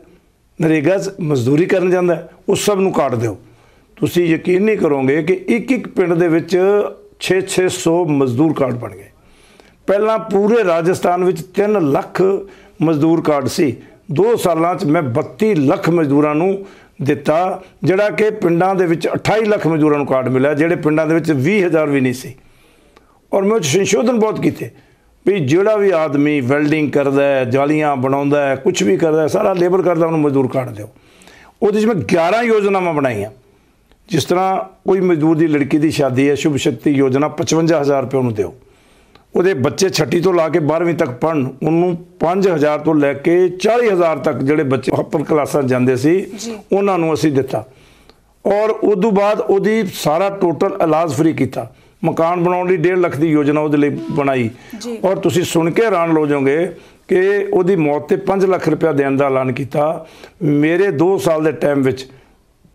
ਨਰੇਗਾ ਮਜ਼ਦੂਰੀ ਕਰਨ ਜਾਂਦਾ ਉਹ ਸਭ ਨੂੰ ਕਾਟ ਦਿਓ ਤੁਸੀਂ ਯਕੀਨ ਨਹੀਂ ਕਰੋਗੇ ਕਿ ਇੱਕ ਇੱਕ ਪਿੰਡ ਦੇ ਵਿੱਚ 6-600 ਮਜ਼ਦੂਰ ਕਾਰਡ ਬਣ ਗਏ ਪਹਿਲਾਂ ਪੂਰੇ ਰਾਜਸਥਾਨ ਵਿੱਚ 3 ਲੱਖ ਮਜ਼ਦੂਰ ਕਾਰਡ ਸੀ 2 ਸਾਲਾਂ 'ਚ ਮੈਂ 32 ਲੱਖ ਮਜ਼ਦੂਰਾਂ ਨੂੰ ਦਿੱਤਾ ਜਿਹੜਾ ਕਿ ਪਿੰਡਾਂ ਦੇ ਵਿੱਚ 28 ਲੱਖ ਮਜ਼ਦੂਰਾਂ ਨੂੰ ਕਾਰਡ ਮਿਲਿਆ ਜਿਹੜੇ ਪਿੰਡਾਂ ਦੇ ਵਿੱਚ 20000 ਵੀ ਨਹੀਂ ਸੀ ਔਰ ਮੈਂ ਉਹ ਸੰਸ਼ੋਧਨ ਬਹੁਤ ਕੀਤੇ ਵੀ ਜਿਹੜਾ ਵੀ ਆਦਮੀ ਵੈਲਡਿੰਗ ਕਰਦਾ ਹੈ ਜਾਲੀਆਂ ਬਣਾਉਂਦਾ ਹੈ ਕੁਝ ਵੀ ਕਰਦਾ ਹੈ ਸਾਰਾ ਲੇਬਰ ਕਰਦਾ ਉਹਨੂੰ ਮਜ਼ਦੂਰ ਕਾਰਡ ਦਿਓ ਉਹਦੇ ਵਿੱਚ ਮੈਂ 11 ਯੋਜਨਾਵਾਂ ਬਣਾਈਆਂ ਜਿਸ ਤਰ੍ਹਾਂ ਕੋਈ ਮਜ਼ਦੂਰ ਦੀ ਲੜਕੀ ਦੀ ਸ਼ਾਦੀ ਹੈ ਸ਼ੁਭ ਸ਼ਕਤੀ ਯੋਜਨਾ 55000 ਰੁਪਏ ਉਹਨੂੰ ਦਿਓ ਉਹਦੇ ਬੱਚੇ ਛੱਟੀ ਤੋਂ ਲਾ ਕੇ 12ਵੀਂ ਤੱਕ ਪੜਨ ਉਹਨੂੰ 5000 ਤੋਂ ਲੈ ਕੇ 40000 ਤੱਕ ਜਿਹੜੇ ਬੱਚੇ ਅਪਰ ਕਲਾਸਾਂ ਜਾਂਦੇ ਸੀ ਉਹਨਾਂ ਨੂੰ ਅਸੀਂ ਦਿੱਤਾ ਔਰ ਉਸ ਤੋਂ ਬਾਅਦ ਉਹਦੀ ਸਾਰਾ ਟੋਟਲ ਇਲਾਜ ਫ੍ਰੀ ਕੀਤਾ ਮਕਾਨ ਬਣਾਉਣ ਲਈ 1.5 ਲੱਖ ਦੀ ਯੋਜਨਾ ਉਹਦੇ ਲਈ ਬਣਾਈ ਔਰ ਤੁਸੀਂ ਸੁਣ ਕੇ ਹੈਰਾਨ ਹੋ ਜਾਓਗੇ ਕਿ ਉਹਦੀ ਮੌਤ ਤੇ 5 ਲੱਖ ਰੁਪਇਆ ਦੇਣ ਦਾ ਐਲਾਨ ਕੀਤਾ ਮੇਰੇ 2 ਸਾਲ ਦੇ ਟਾਈਮ ਵਿੱਚ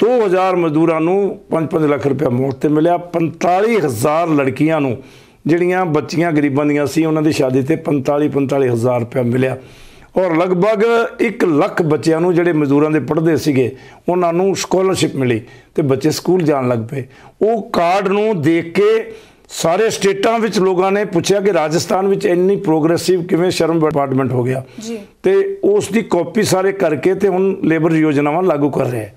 2000 ਮਜ਼ਦੂਰਾਂ ਨੂੰ 5-5 ਲੱਖ ਰੁਪਇਆ ਤੇ ਮਿਲਿਆ 45000 ਲੜਕੀਆਂ ਨੂੰ ਜਿਹੜੀਆਂ ਬੱਚੀਆਂ ਗਰੀਬਾਂ ਦੀਆਂ ਸੀ ਉਹਨਾਂ ਦੀ ਸ਼ਾਦੀ ਤੇ 45 45 ਹਜ਼ਾਰ ਰੁਪਏ ਮਿਲਿਆ ਔਰ ਲਗਭਗ 1 ਲੱਖ ਬੱਚਿਆਂ ਨੂੰ ਜਿਹੜੇ ਮਜ਼ਦੂਰਾਂ ਦੇ ਪੜ੍ਹਦੇ ਸੀਗੇ ਉਹਨਾਂ ਨੂੰ ਸਕਾਲਰਸ਼ਿਪ ਮਿਲੀ ਤੇ ਬੱਚੇ ਸਕੂਲ ਜਾਣ ਲੱਗ ਪਏ ਉਹ ਕਾਰਡ ਨੂੰ ਦੇਖ ਕੇ ਸਾਰੇ ਸਟੇਟਾਂ ਵਿੱਚ ਲੋਕਾਂ ਨੇ ਪੁੱਛਿਆ ਕਿ ਰਾਜਸਥਾਨ ਵਿੱਚ ਇੰਨੀ ਪ੍ਰੋਗਰੈਸਿਵ ਕਿਵੇਂ ਸ਼ਰਮ ਡਿਪਾਰਟਮੈਂਟ ਹੋ ਗਿਆ ਜੀ ਤੇ ਉਸ ਦੀ ਕਾਪੀ ਸਾਰੇ ਕਰਕੇ ਤੇ ਹੁਣ ਲੇਬਰ ਯੋਜਨਾਵਾਂ ਲਾਗੂ ਕਰ ਰਹੇ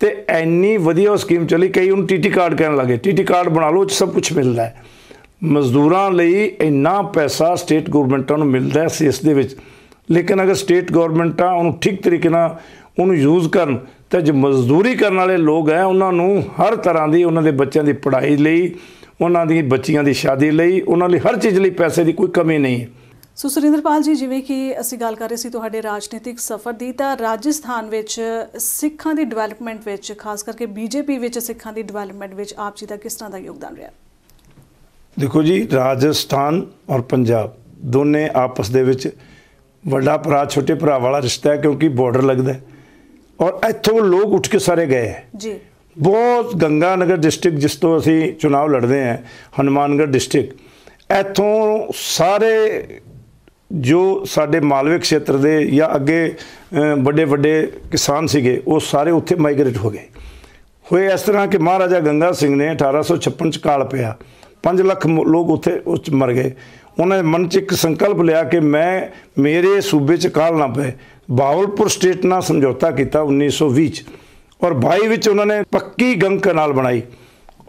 ਤੇ ਇੰਨੀ ਵਧੀਆ ਸਕੀਮ ਚੱਲੀ ਕਈ ਹੁਣ ਟੀਟੀ ਕਾਰਡ ਕਹਿਣ ਲੱਗੇ ਟੀਟੀ ਕਾਰਡ ਬਣਾ ਲਓ ਸਭ ਕੁਝ ਮਿਲਦਾ ਹੈ ਮਜ਼ਦੂਰਾਂ ਲਈ ਇੰਨਾ ਪੈਸਾ ਸਟੇਟ ਗਵਰਨਮੈਂਟਾਂ ਨੂੰ ਮਿਲਦਾ ਹੈ ਇਸ ਦੇ ਵਿੱਚ ਲੇਕਿਨ ਅਗਰ ਸਟੇਟ ਗਵਰਨਮੈਂਟਾਂ ਉਹਨੂੰ ਠੀਕ ਤਰੀਕੇ ਨਾਲ ਉਹਨੂੰ ਯੂਜ਼ ਕਰਨ ਤੇ ਜੇ ਮਜ਼ਦੂਰੀ ਕਰਨ ਵਾਲੇ ਲੋਕ ਹੈ ਉਹਨਾਂ ਨੂੰ ਹਰ ਤਰ੍ਹਾਂ ਦੀ ਉਹਨਾਂ ਦੇ ਬੱਚਿਆਂ ਦੀ ਪੜ੍ਹਾਈ ਲਈ ਉਹਨਾਂ ਦੀ ਬੱਚੀਆਂ ਦੀ ਸ਼ਾਦੀ ਲਈ ਉਹਨਾਂ ਲਈ ਹਰ ਚੀਜ਼ ਲਈ ਪੈਸੇ ਦੀ ਕੋਈ ਕਮੀ ਨਹੀਂ ਸੋ ਸੁਰਿੰਦਰਪਾਲ ਜੀ ਜਿਵੇਂ ਕਿ ਅਸੀਂ ਗੱਲ ਕਰ ਰਹੇ ਸੀ ਤੁਹਾਡੇ ਰਾਜਨੀਤਿਕ ਸਫ਼ਰ ਦੀ ਤਾਂ ਰਾਜਸਥਾਨ ਵਿੱਚ ਸਿੱਖਾਂ ਦੀ ਡਿਵੈਲਪਮੈਂਟ ਵਿੱਚ ਖਾਸ ਕਰਕੇ ਬੀਜੇਪੀ ਵਿੱਚ ਸਿੱਖਾਂ ਦੀ ਡਿਵੈਲਪਮੈਂਟ ਵਿੱਚ ਆਪ ਜੀ ਦਾ ਕਿਸ ਤਰ੍ਹਾਂ ਦਾ ਯੋਗਦਾਨ ਰਿਹਾ ਦੇਖੋ ਜੀ ਰਾਜਸਥਾਨ ਔਰ ਪੰਜਾਬ ਦੋਨੇ ਆਪਸ ਦੇ ਵਿੱਚ ਵੱਡਾ ਭਰਾ ਛੋਟੇ ਭਰਾ ਵਾਲਾ ਰਿਸ਼ਤਾ ਹੈ ਕਿਉਂਕਿ ਬਾਰਡਰ ਲੱਗਦਾ ਹੈ ਔਰ ਇੱਥੋਂ ਲੋਕ ਉੱਠ ਕੇ ਸਾਰੇ ਗਏ ਜੀ ਬਹੁਤ ਗੰਗਾ ਨਗਰ ਡਿਸਟ੍ਰਿਕਟ ਜਿਸ ਤੋਂ ਅਸੀਂ ਚੋਣ ਲੜਦੇ ਹਾਂ ਹਨੂਮਾਨਗੜ ਡਿਸਟ੍ਰਿਕਟ ਇੱਥੋਂ ਸਾਰੇ ਜੋ ਸਾਡੇ ਮਾਲਵੇ ਖੇਤਰ ਦੇ ਜਾਂ ਅੱਗੇ ਵੱਡੇ ਵੱਡੇ ਕਿਸਾਨ ਸੀਗੇ ਉਹ ਸਾਰੇ ਉੱਥੇ ਮਾਈਗ੍ਰੇਟ ਹੋ ਗਏ ਹੋਏ ਇਸ ਤਰ੍ਹਾਂ ਕਿ ਮਹਾਰਾਜਾ ਗੰਗਾ ਸਿੰਘ ਨੇ 1856 ਚ ਕਾਲ ਪਿਆ 5 ਲੱਖ ਲੋਕ ਉੱਥੇ ਉਸ ਚ ਮਰ ਗਏ ਉਹਨਾਂ ਨੇ ਮਨ ਚ ਇੱਕ ਸੰਕਲਪ ਲਿਆ ਕਿ ਮੈਂ ਮੇਰੇ ਸੂਬੇ ਚ ਕਾਲ ਨਾ ਪਏ ਬਾਵਲਪੁਰ ਸਟੇਟ ਨਾਲ ਸਮਝੌਤਾ ਕੀਤਾ 1920 ਚ ਔਰ 22 ਵਿੱਚ ਉਹਨਾਂ ਨੇ ਪੱਕੀ ਗੰਗ ਕਨਾਲ ਬਣਾਈ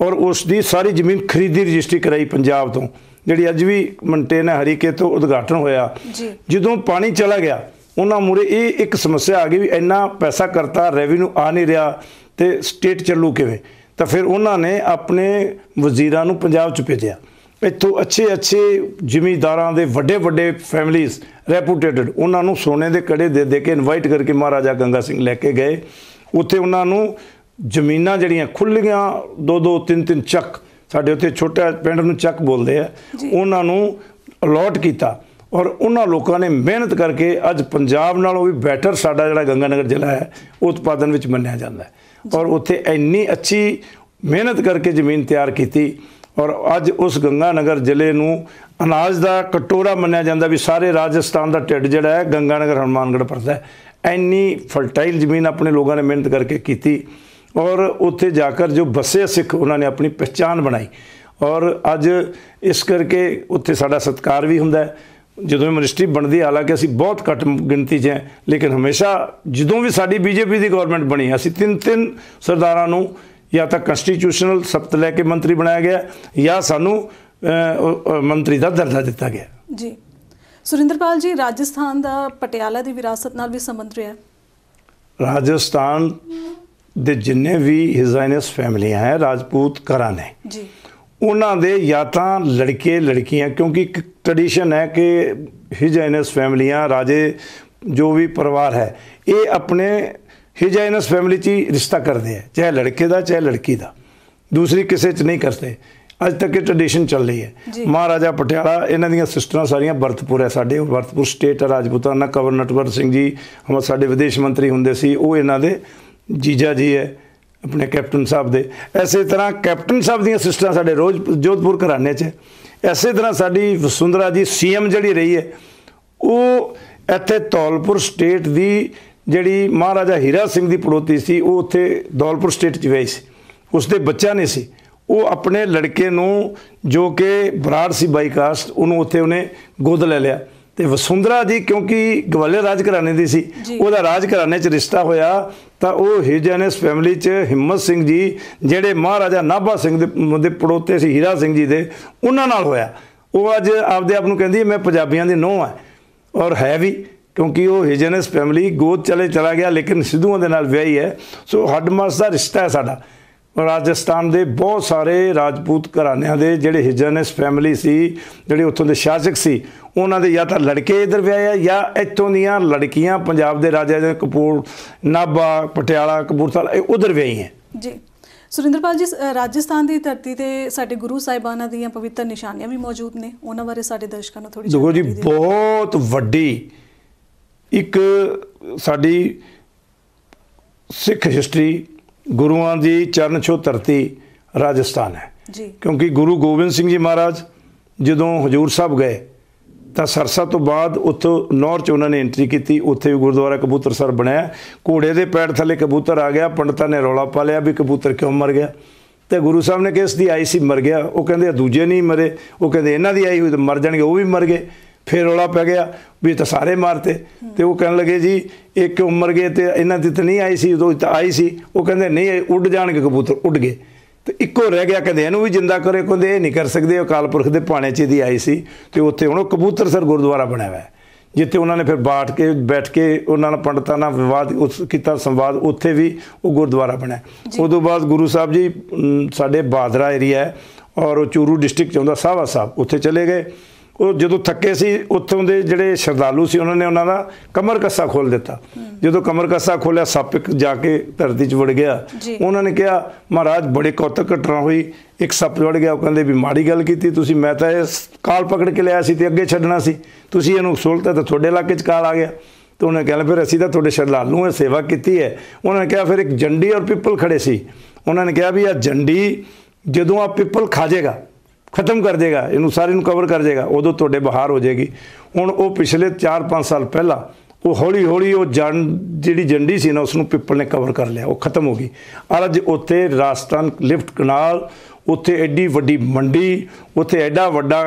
ਔਰ ਉਸ ਦੀ ਸਾਰੀ ਜ਼ਮੀਨ ਖਰੀਦੀ ਰਜਿਸਟਰੀ ਕਰਾਈ ਪੰਜਾਬ ਤੋਂ ਜਿਹੜੀ ਅੱਜ ਵੀ ਮੰਟੇਨ ਹਰੀਕੇ ਤੋਂ ਉਦਘਾਟਨ ਹੋਇਆ ਜਦੋਂ ਪਾਣੀ ਚਲਾ ਗਿਆ ਉਹਨਾਂ ਮੂਰੇ ਇਹ ਇੱਕ ਸਮੱਸਿਆ ਆ ਗਈ ਵੀ ਇੰਨਾ ਪੈਸਾ ਕਰਤਾ ਰੈਵਨਿਊ ਆ ਨਹੀਂ ਰਿਹਾ ਤੇ ਸਟੇਟ ਚੱਲੂ ਕਿਵੇਂ ਤਾਂ ਫਿਰ ਉਹਨਾਂ ਨੇ ਆਪਣੇ ਵਜ਼ੀਰਾਂ ਨੂੰ ਪੰਜਾਬ ਚ ਭੇਜਿਆ ਇੱਥੋਂ ਅੱਛੇ ਅੱਛੇ ਜ਼ਿਮੀਂਦਾਰਾਂ ਦੇ ਵੱਡੇ ਵੱਡੇ ਫੈਮਿਲੀਜ਼ ਰੈਪੂਟੇਟਡ ਉਹਨਾਂ ਨੂੰ ਸੋਨੇ ਦੇ ਕੜੇ ਦੇ ਦੇ ਕੇ ਇਨਵਾਈਟ ਕਰਕੇ ਮਹਾਰਾਜਾ ਗੰਗਾ ਸਿੰਘ ਲੈ ਕੇ ਗਏ ਉੱਥੇ ਉਹਨਾਂ ਨੂੰ ਜ਼ਮੀਨਾਂ ਜਿਹੜੀਆਂ ਖੁੱਲੀਆਂ ਦੋ ਦੋ ਤਿੰਨ ਤਿੰਨ ਚੱਕ ਸਾਡੇ ਉੱਤੇ ਛੋਟਾ ਪਿੰਡ ਨੂੰ ਚੱਕ ਬੋਲਦੇ ਆ ਉਹਨਾਂ ਨੂੰ ਅਲੋਟ ਕੀਤਾ ਔਰ ਉਹਨਾਂ ਲੋਕਾਂ ਨੇ ਮਿਹਨਤ ਕਰਕੇ ਅੱਜ ਪੰਜਾਬ ਨਾਲੋਂ ਵੀ ਬੈਟਰ ਸਾਡਾ ਜਿਹੜਾ ਗੰਗਾਨਗਰ ਜ਼ਿਲ੍ਹਾ ਹੈ ਉਤਪਾਦਨ ਵਿੱਚ ਮੰਨਿਆ ਜਾਂਦਾ ਹੈ ਔਰ ਉੱਥੇ ਇੰਨੀ ਅੱਛੀ ਮਿਹਨਤ ਕਰਕੇ ਜ਼ਮੀਨ ਤਿਆਰ ਕੀਤੀ ਔਰ ਅੱਜ ਉਸ ਗੰਗਾ ਨਗਰ ਜ਼ਿਲ੍ਹੇ ਨੂੰ ਅਨਾਜ ਦਾ ਕਟੋਰਾ ਮੰਨਿਆ ਜਾਂਦਾ ਵੀ ਸਾਰੇ ਰਾਜਸਥਾਨ ਦਾ ਢਿੱਡ ਜਿਹੜਾ ਹੈ ਗੰਗਾ ਨਗਰ ਹਨਮਾਨਗੜ ਪਰਦਾ ਹੈ ਇੰਨੀ ਫਰਟਾਈਲ ਜ਼ਮੀਨ ਆਪਣੇ ਲੋਕਾਂ ਨੇ ਮਿਹਨਤ ਕਰਕੇ ਕੀਤੀ ਔਰ ਉੱਥੇ ਜਾ ਕੇ ਜੋ ਬਸੇ ਸਿੱਖ ਉਹਨਾਂ ਨੇ ਆਪਣੀ ਪਛਾਣ ਬਣਾਈ ਔਰ ਅੱਜ ਇਸ ਕਰਕੇ ਉੱਥੇ ਸਾਡਾ ਸਤਕਾਰ ਵੀ ਹੁੰਦਾ ਹੈ ਜਦੋਂ ਮਿਨਿਸਟਰੀ ਬਣਦੀ ਹਾਲਾਂਕਿ ਅਸੀਂ ਬਹੁਤ ਘੱਟ ਗਿਣਤੀ 'ਚ ਹਾਂ ਲੇਕਿਨ ਹਮੇਸ਼ਾ ਜਦੋਂ ਵੀ ਸਾਡੀ ਬੀਜੇਪੀ ਦੀ ਗਵਰਨਮੈਂਟ ਬਣੀ ਅਸੀਂ ਤਿੰਨ ਤਿੰਨ ਸਰਦਾਰਾਂ ਨੂੰ ਜਾਂ ਤਾਂ ਕਨਸਟੀਟਿਊਸ਼ਨਲ ਸਬਤ ਲੈ ਕੇ ਮੰਤਰੀ ਬਣਾਇਆ ਗਿਆ ਜਾਂ ਸਾਨੂੰ ਮੰਤਰੀ ਦਾ ਦਰਜਾ ਦਿੱਤਾ ਗਿਆ ਜੀ ਸੁਰਿੰਦਰਪਾਲ ਜੀ ਰਾਜਸਥਾਨ ਦਾ ਪਟਿਆਲਾ ਦੀ ਵਿਰਾਸਤ ਨਾਲ ਵੀ ਸੰਬੰਧ ਰਿਹਾ ਰਾਜਸਥਾਨ ਦੇ ਜਿੰਨੇ ਵੀ ਹਿਜ਼ਾਇਨਸ ਫੈਮਲੀਆਂ ਹੈ ਰਾਜਪੂਤ ਘਰਾਂ ਨੇ ਜੀ ਉਹਨਾਂ ਦੇ ਜਾਂ ਤਾਂ ਲੜਕੇ ਲੜਕੀਆਂ ਕਿਉਂਕਿ ਇੱਕ ਟ੍ਰੈਡੀਸ਼ਨ ਹੈ ਕਿ ਹਿਜੈਨਸ ਫੈਮਲੀਆਂ ਰਾਜੇ ਜੋ ਵੀ ਪਰਿਵਾਰ ਹੈ ਇਹ ਆਪਣੇ ਹਿਜੈਨਸ ਫੈਮਲੀ 'ਚ ਰਿਸ਼ਤਾ ਕਰਦੇ ਆ ਚਾਹੇ ਲੜਕੇ ਦਾ ਚਾਹੇ ਲੜਕੀ ਦਾ ਦੂਸਰੀ ਕਿਸੇ 'ਚ ਨਹੀਂ ਕਰਦੇ ਅੱਜ ਤੱਕ ਇਹ ਟ੍ਰੈਡੀਸ਼ਨ ਚੱਲ ਰਹੀ ਹੈ ਮਹਾਰਾਜਾ ਪਟਿਆਲਾ ਇਹਨਾਂ ਦੀਆਂ ਸਿਸਟਰਾਂ ਸਾਰੀਆਂ ਵਰਤਪੁਰ ਹੈ ਸਾਡੇ ਵਰਤਪੁਰ ਸਟੇਟ ਰਾਜਪੂਤਾਨਾ ਕਵਰਨਟਵਰ ਸਿੰਘ ਜੀ ਹਮ ਸਾਡੇ ਵਿਦੇਸ਼ ਮੰਤਰੀ ਹੁੰਦੇ ਸੀ ਉਹ ਇਹਨਾਂ ਦੇ ਜੀਜਾ ਜੀ ਹੈ ਆਪਣੇ ਕੈਪਟਨ ਸਾਹਿਬ ਦੇ ਐਸੇ ਤਰ੍ਹਾਂ ਕੈਪਟਨ ਸਾਹਿਬ ਦੀਆਂ ਸਿਸਟਰਾਂ ਸਾਡੇ ਰੋਜ਼ ਜੋਧਪੁਰ ਘਰਾਣੇ 'ਚ ਐਸੇ ਤਰ੍ਹਾਂ ਸਾਡੀ ਵਸੁੰਧਰਾ ਜੀ ਸੀਐਮ ਜਿਹੜੀ ਰਹੀ ਹੈ ਉਹ ਇੱਥੇ ਤੌਲਪੁਰ ਸਟੇਟ ਦੀ ਜਿਹੜੀ ਮਹਾਰਾਜਾ ਹੀਰਾ ਸਿੰਘ ਦੀ ਪੜੋਤੀ ਸੀ ਉਹ ਉੱਥੇ ਦੌਲਪੁਰ ਸਟੇਟ 'ਚ ਵਈ ਸੀ ਉਸਦੇ ਬੱਚਾ ਨਹੀਂ ਸੀ ਉਹ ਆਪਣੇ ਲੜਕੇ ਨੂੰ ਜੋ ਕਿ ਬਰਾੜ ਸੀ ਬਾਈਕਾਸਟ ਉਹਨੂੰ ਉੱਥੇ ਉਹਨੇ ਗੋਦ ਲੈ ਲਿਆ ਤੇ ਵਸੁੰਧਰਾ ਜੀ ਕਿਉਂਕਿ ਗਵਾਲੇ ਰਾਜ ਘਰਾਣੇ ਦੀ ਸੀ ਉਹਦਾ ਰਾਜ ਘਰਾਣੇ 'ਚ ਰਿਸ਼ਤਾ ਹੋਇਆ ਤਾਂ ਉਹ ਹਿਜਨਸ ਫੈਮਿਲੀ 'ਚ ਹਿੰਮਤ ਸਿੰਘ ਜੀ ਜਿਹੜੇ ਮਹਾਰਾਜਾ ਨਾਭਾ ਸਿੰਘ ਦੇ ਪੜੋਤੇ ਸੀ ਹੀਰਾ ਸਿੰਘ ਜੀ ਦੇ ਉਹਨਾਂ ਨਾਲ ਹੋਇਆ ਉਹ ਅੱਜ ਆਪਦੇ ਆਪ ਨੂੰ ਕਹਿੰਦੀ ਮੈਂ ਪੰਜਾਬੀਆਂ ਦੀ ਨੋਹ ਆ ਔਰ ਹੈ ਵੀ ਕਿਉਂਕਿ ਉਹ ਹਿਜਨਸ ਫੈਮਿਲੀ ਗੋਦ ਚਲੇ ਚਲਾ ਗਿਆ ਲੇਕਿਨ ਸਿੱਧੂਆਂ ਦੇ ਨਾਲ ਵਿਆਹੀ ਹੈ ਸੋ ਹੱਡਮਾਸ ਦਾ ਰਿਸ਼ਤਾ ਹੈ ਸਾਡਾ ਰਾਜਸਥਾਨ ਦੇ ਬਹੁਤ ਸਾਰੇ ਰਾਜਪੂਤ ਘਰਾਣਿਆਂ ਦੇ ਜਿਹੜੇ ਹਿਜਨਸ ਫੈਮਿਲੀ ਸੀ ਜਿਹੜੇ ਉੱਥੋਂ ਦੇ ਸ਼ਾਸਕ ਸੀ ਉਹਨਾਂ ਦੇ ਜਾਂ ਤਾਂ ਲੜਕੇ ਇੱਧਰ ਵਿਆਹੇ ਆ ਜਾਂ ਇੱਥੋਂ ਦੀਆਂ ਲੜਕੀਆਂ ਪੰਜਾਬ ਦੇ ਰਾਜਿਆਂ ਦੇ ਕਪੂਰ ਨਾਭਾ ਪਟਿਆਲਾ ਕਪੂਰਥਲਾ ਇਹ ਉਧਰ ਵਿਆਹੀਆਂ ਜੀ ਸੁਰਿੰਦਰਪਾਲ ਜੀ ਰਾਜਸਥਾਨ ਦੀ ਧਰਤੀ ਤੇ ਸਾਡੇ ਗੁਰੂ ਸਾਹਿਬਾਨਾਂ ਦੀਆਂ ਪਵਿੱਤਰ ਨਿਸ਼ਾਨੀਆਂ ਵੀ ਮੌਜੂਦ ਨੇ ਉਹਨਾਂ ਬਾਰੇ ਸਾਡੇ ਦਰਸ਼ਕਾਂ ਨੂੰ ਥੋੜੀ ਜਿਹੀ ਦੱਸੋ ਜੀ ਬਹੁਤ ਵੱਡੀ ਇੱਕ ਸਾਡੀ ਸਿੱਖ ਹਿਸਟਰੀ ਗੁਰੂਆਂ ਦੀ ਚਰਨ ਛੋ ਧਰਤੀ ਰਾਜਸਥਾਨ ਹੈ ਜੀ ਕਿਉਂਕਿ ਗੁਰੂ ਗੋਬਿੰਦ ਸਿੰਘ ਜੀ ਮਹਾਰਾਜ ਜਦੋਂ ਹਜੂਰ ਸਾਹਿਬ ਗਏ ਤਾਂ ਸਰਸਾ ਤੋਂ ਬਾਅਦ ਉੱਥੋਂ ਨੌਰ ਚ ਉਹਨਾਂ ਨੇ ਐਂਟਰੀ ਕੀਤੀ ਉੱਥੇ ਵੀ ਗੁਰਦੁਆਰਾ ਕਬੂਤਰ ਸਰ ਬਣਿਆ ਘੋੜੇ ਦੇ ਪੈਰ ਥੱਲੇ ਕਬੂਤਰ ਆ ਗਿਆ ਪੰਡਤਾਂ ਨੇ ਰੌਲਾ ਪਾ ਲਿਆ ਵੀ ਕਬੂਤਰ ਕਿਉਂ ਮਰ ਗਿਆ ਤੇ ਗੁਰੂ ਸਾਹਿਬ ਨੇ ਕਿਹਾ ਇਸ ਦੀ ਆਈ ਸੀ ਮਰ ਗਿਆ ਉਹ ਕਹਿੰਦੇ ਦੂਜੇ ਨਹੀਂ ਮਰੇ ਉਹ ਕਹਿੰਦੇ ਇਹਨਾਂ ਦੀ ਆਈ ਹੋਈ ਤਾਂ ਮਰ ਜਾਣਗੇ ਉਹ ਵੀ ਮਰ ਗਏ ਫਿਰ ਰੋਲਾ ਪੈ ਗਿਆ ਵੀ ਤਾਂ ਸਾਰੇ ਮਾਰਤੇ ਤੇ ਉਹ ਕਹਿਣ ਲੱਗੇ ਜੀ ਇੱਕ ਉਮਰ ਗਏ ਤੇ ਇਹਨਾਂ ਦੀ ਤਾਂ ਨਹੀਂ ਆਈ ਸੀ ਉਦੋਂ ਤਾਂ ਆਈ ਸੀ ਉਹ ਕਹਿੰਦੇ ਨਹੀਂ ਉੱਡ ਜਾਣਗੇ ਕਬੂਤਰ ਉੱਡ ਗਏ ਤੇ ਇੱਕੋ ਰਹਿ ਗਿਆ ਕਹਿੰਦੇ ਇਹਨੂੰ ਵੀ ਜਿੰਦਾ ਕਰੇ ਕਹਿੰਦੇ ਇਹ ਨਹੀਂ ਕਰ ਸਕਦੇ ਅਕਾਲ ਪੁਰਖ ਦੇ ਪਾਣੇ 'ਚ ਦੀ ਆਈ ਸੀ ਤੇ ਉੱਥੇ ਹੁਣ ਉਹ ਕਬੂਤਰ ਸਰ ਗੁਰਦੁਆਰਾ ਬਣਿਆ ਹੋਇਆ ਜਿੱਥੇ ਉਹਨਾਂ ਨੇ ਫਿਰ ਬਾਠ ਕੇ ਬੈਠ ਕੇ ਉਹਨਾਂ ਨਾਲ ਪੰਡਤਾਂ ਨਾਲ ਵਿਵਾਦ ਉਸ ਕੀਤਾ ਸੰਵਾਦ ਉੱਥੇ ਵੀ ਉਹ ਗੁਰਦੁਆਰਾ ਬਣਿਆ ਉਦੋਂ ਬਾਅਦ ਗੁਰੂ ਸਾਹਿਬ ਜੀ ਸਾਡੇ ਬਾਦਰਾ ਏਰੀਆ ਹੈ ਔਰ ਉਹ ਚੂਰੂ ਡਿਸਟ੍ਰਿਕਟ ਚ ਹੁੰਦਾ ਸਾਵਾ ਸਾਹਿਬ ਉੱਥੇ ਚਲੇ ਗਏ ਉਹ ਜਦੋਂ ਥੱਕੇ ਸੀ ਉੱਥੋਂ ਦੇ ਜਿਹੜੇ ਸ਼ਰਧਾਲੂ ਸੀ ਉਹਨਾਂ ਨੇ ਉਹਨਾਂ ਦਾ ਕਮਰ ਕੱਸਾ ਖੋਲ ਦਿੱਤਾ ਜਦੋਂ ਕਮਰ ਕੱਸਾ ਖੋਲਿਆ ਸੱਪ ਜਾ ਕੇ ਧਰਤੀ 'ਚ ਵੜ ਗਿਆ ਉਹਨਾਂ ਨੇ ਕਿਹਾ ਮਹਾਰਾਜ ਬੜੇ ਕੌਤਕ ਘਟਨਾ ਹੋਈ ਇੱਕ ਸੱਪ ਵੜ ਗਿਆ ਉਹ ਕਹਿੰਦੇ ਵੀ ਮਾੜੀ ਗੱਲ ਕੀਤੀ ਤੁਸੀਂ ਮੈਂ ਤਾਂ ਇਹ ਕਾਲ ਪਕੜ ਕੇ ਲਿਆ ਸੀ ਤੇ ਅੱਗੇ ਛੱਡਣਾ ਸੀ ਤੁਸੀਂ ਇਹਨੂੰ ਸੋਲਤਾ ਤਾਂ ਤੁਹਾਡੇ ਇਲਾਕੇ 'ਚ ਕਾਲ ਆ ਗਿਆ ਤੇ ਉਹਨੇ ਕਿਹਾ ਫਿਰ ਅਸੀਂ ਤਾਂ ਤੁਹਾਡੇ ਸ਼ਰਧਾਲੂ ਹਾਂ ਸੇਵਾ ਕੀਤੀ ਹੈ ਉਹਨਾਂ ਨੇ ਕਿਹਾ ਫਿਰ ਇੱਕ ਜੰਡੀ ਔਰ ਪਿੱਪਲ ਖੜੇ ਸੀ ਉਹਨਾਂ ਨੇ ਕਿਹਾ ਵੀ ਆ ਜੰਡੀ ਜਦੋਂ ਆ ਪਿੱਪਲ ਖਾ ਜਾਏਗਾ ਖਤਮ ਕਰ ਦੇਗਾ ਇਹਨੂੰ ਸਾਰੇ ਨੂੰ ਕਵਰ ਕਰ ਜਾਏਗਾ ਉਦੋਂ ਤੁਹਾਡੇ ਬਹਾਰ ਹੋ ਜਾਏਗੀ ਹੁਣ ਉਹ ਪਿਛਲੇ 4-5 ਸਾਲ ਪਹਿਲਾਂ ਉਹ ਹੌਲੀ ਹੌਲੀ ਉਹ ਜੰ ਜਿਹੜੀ ਜੰਡੀ ਸੀ ਨਾ ਉਸ ਨੂੰ ਪੀਪਲ ਨੇ ਕਵਰ ਕਰ ਲਿਆ ਉਹ ਖਤਮ ਹੋ ਗਈ ਅੱਜ ਉੱਥੇ ਰਾਜਸਥਾਨ ਲਿਫਟ ਕਨਾਲ ਉੱਥੇ ਐਡੀ ਵੱਡੀ ਮੰਡੀ ਉੱਥੇ ਐਡਾ ਵੱਡਾ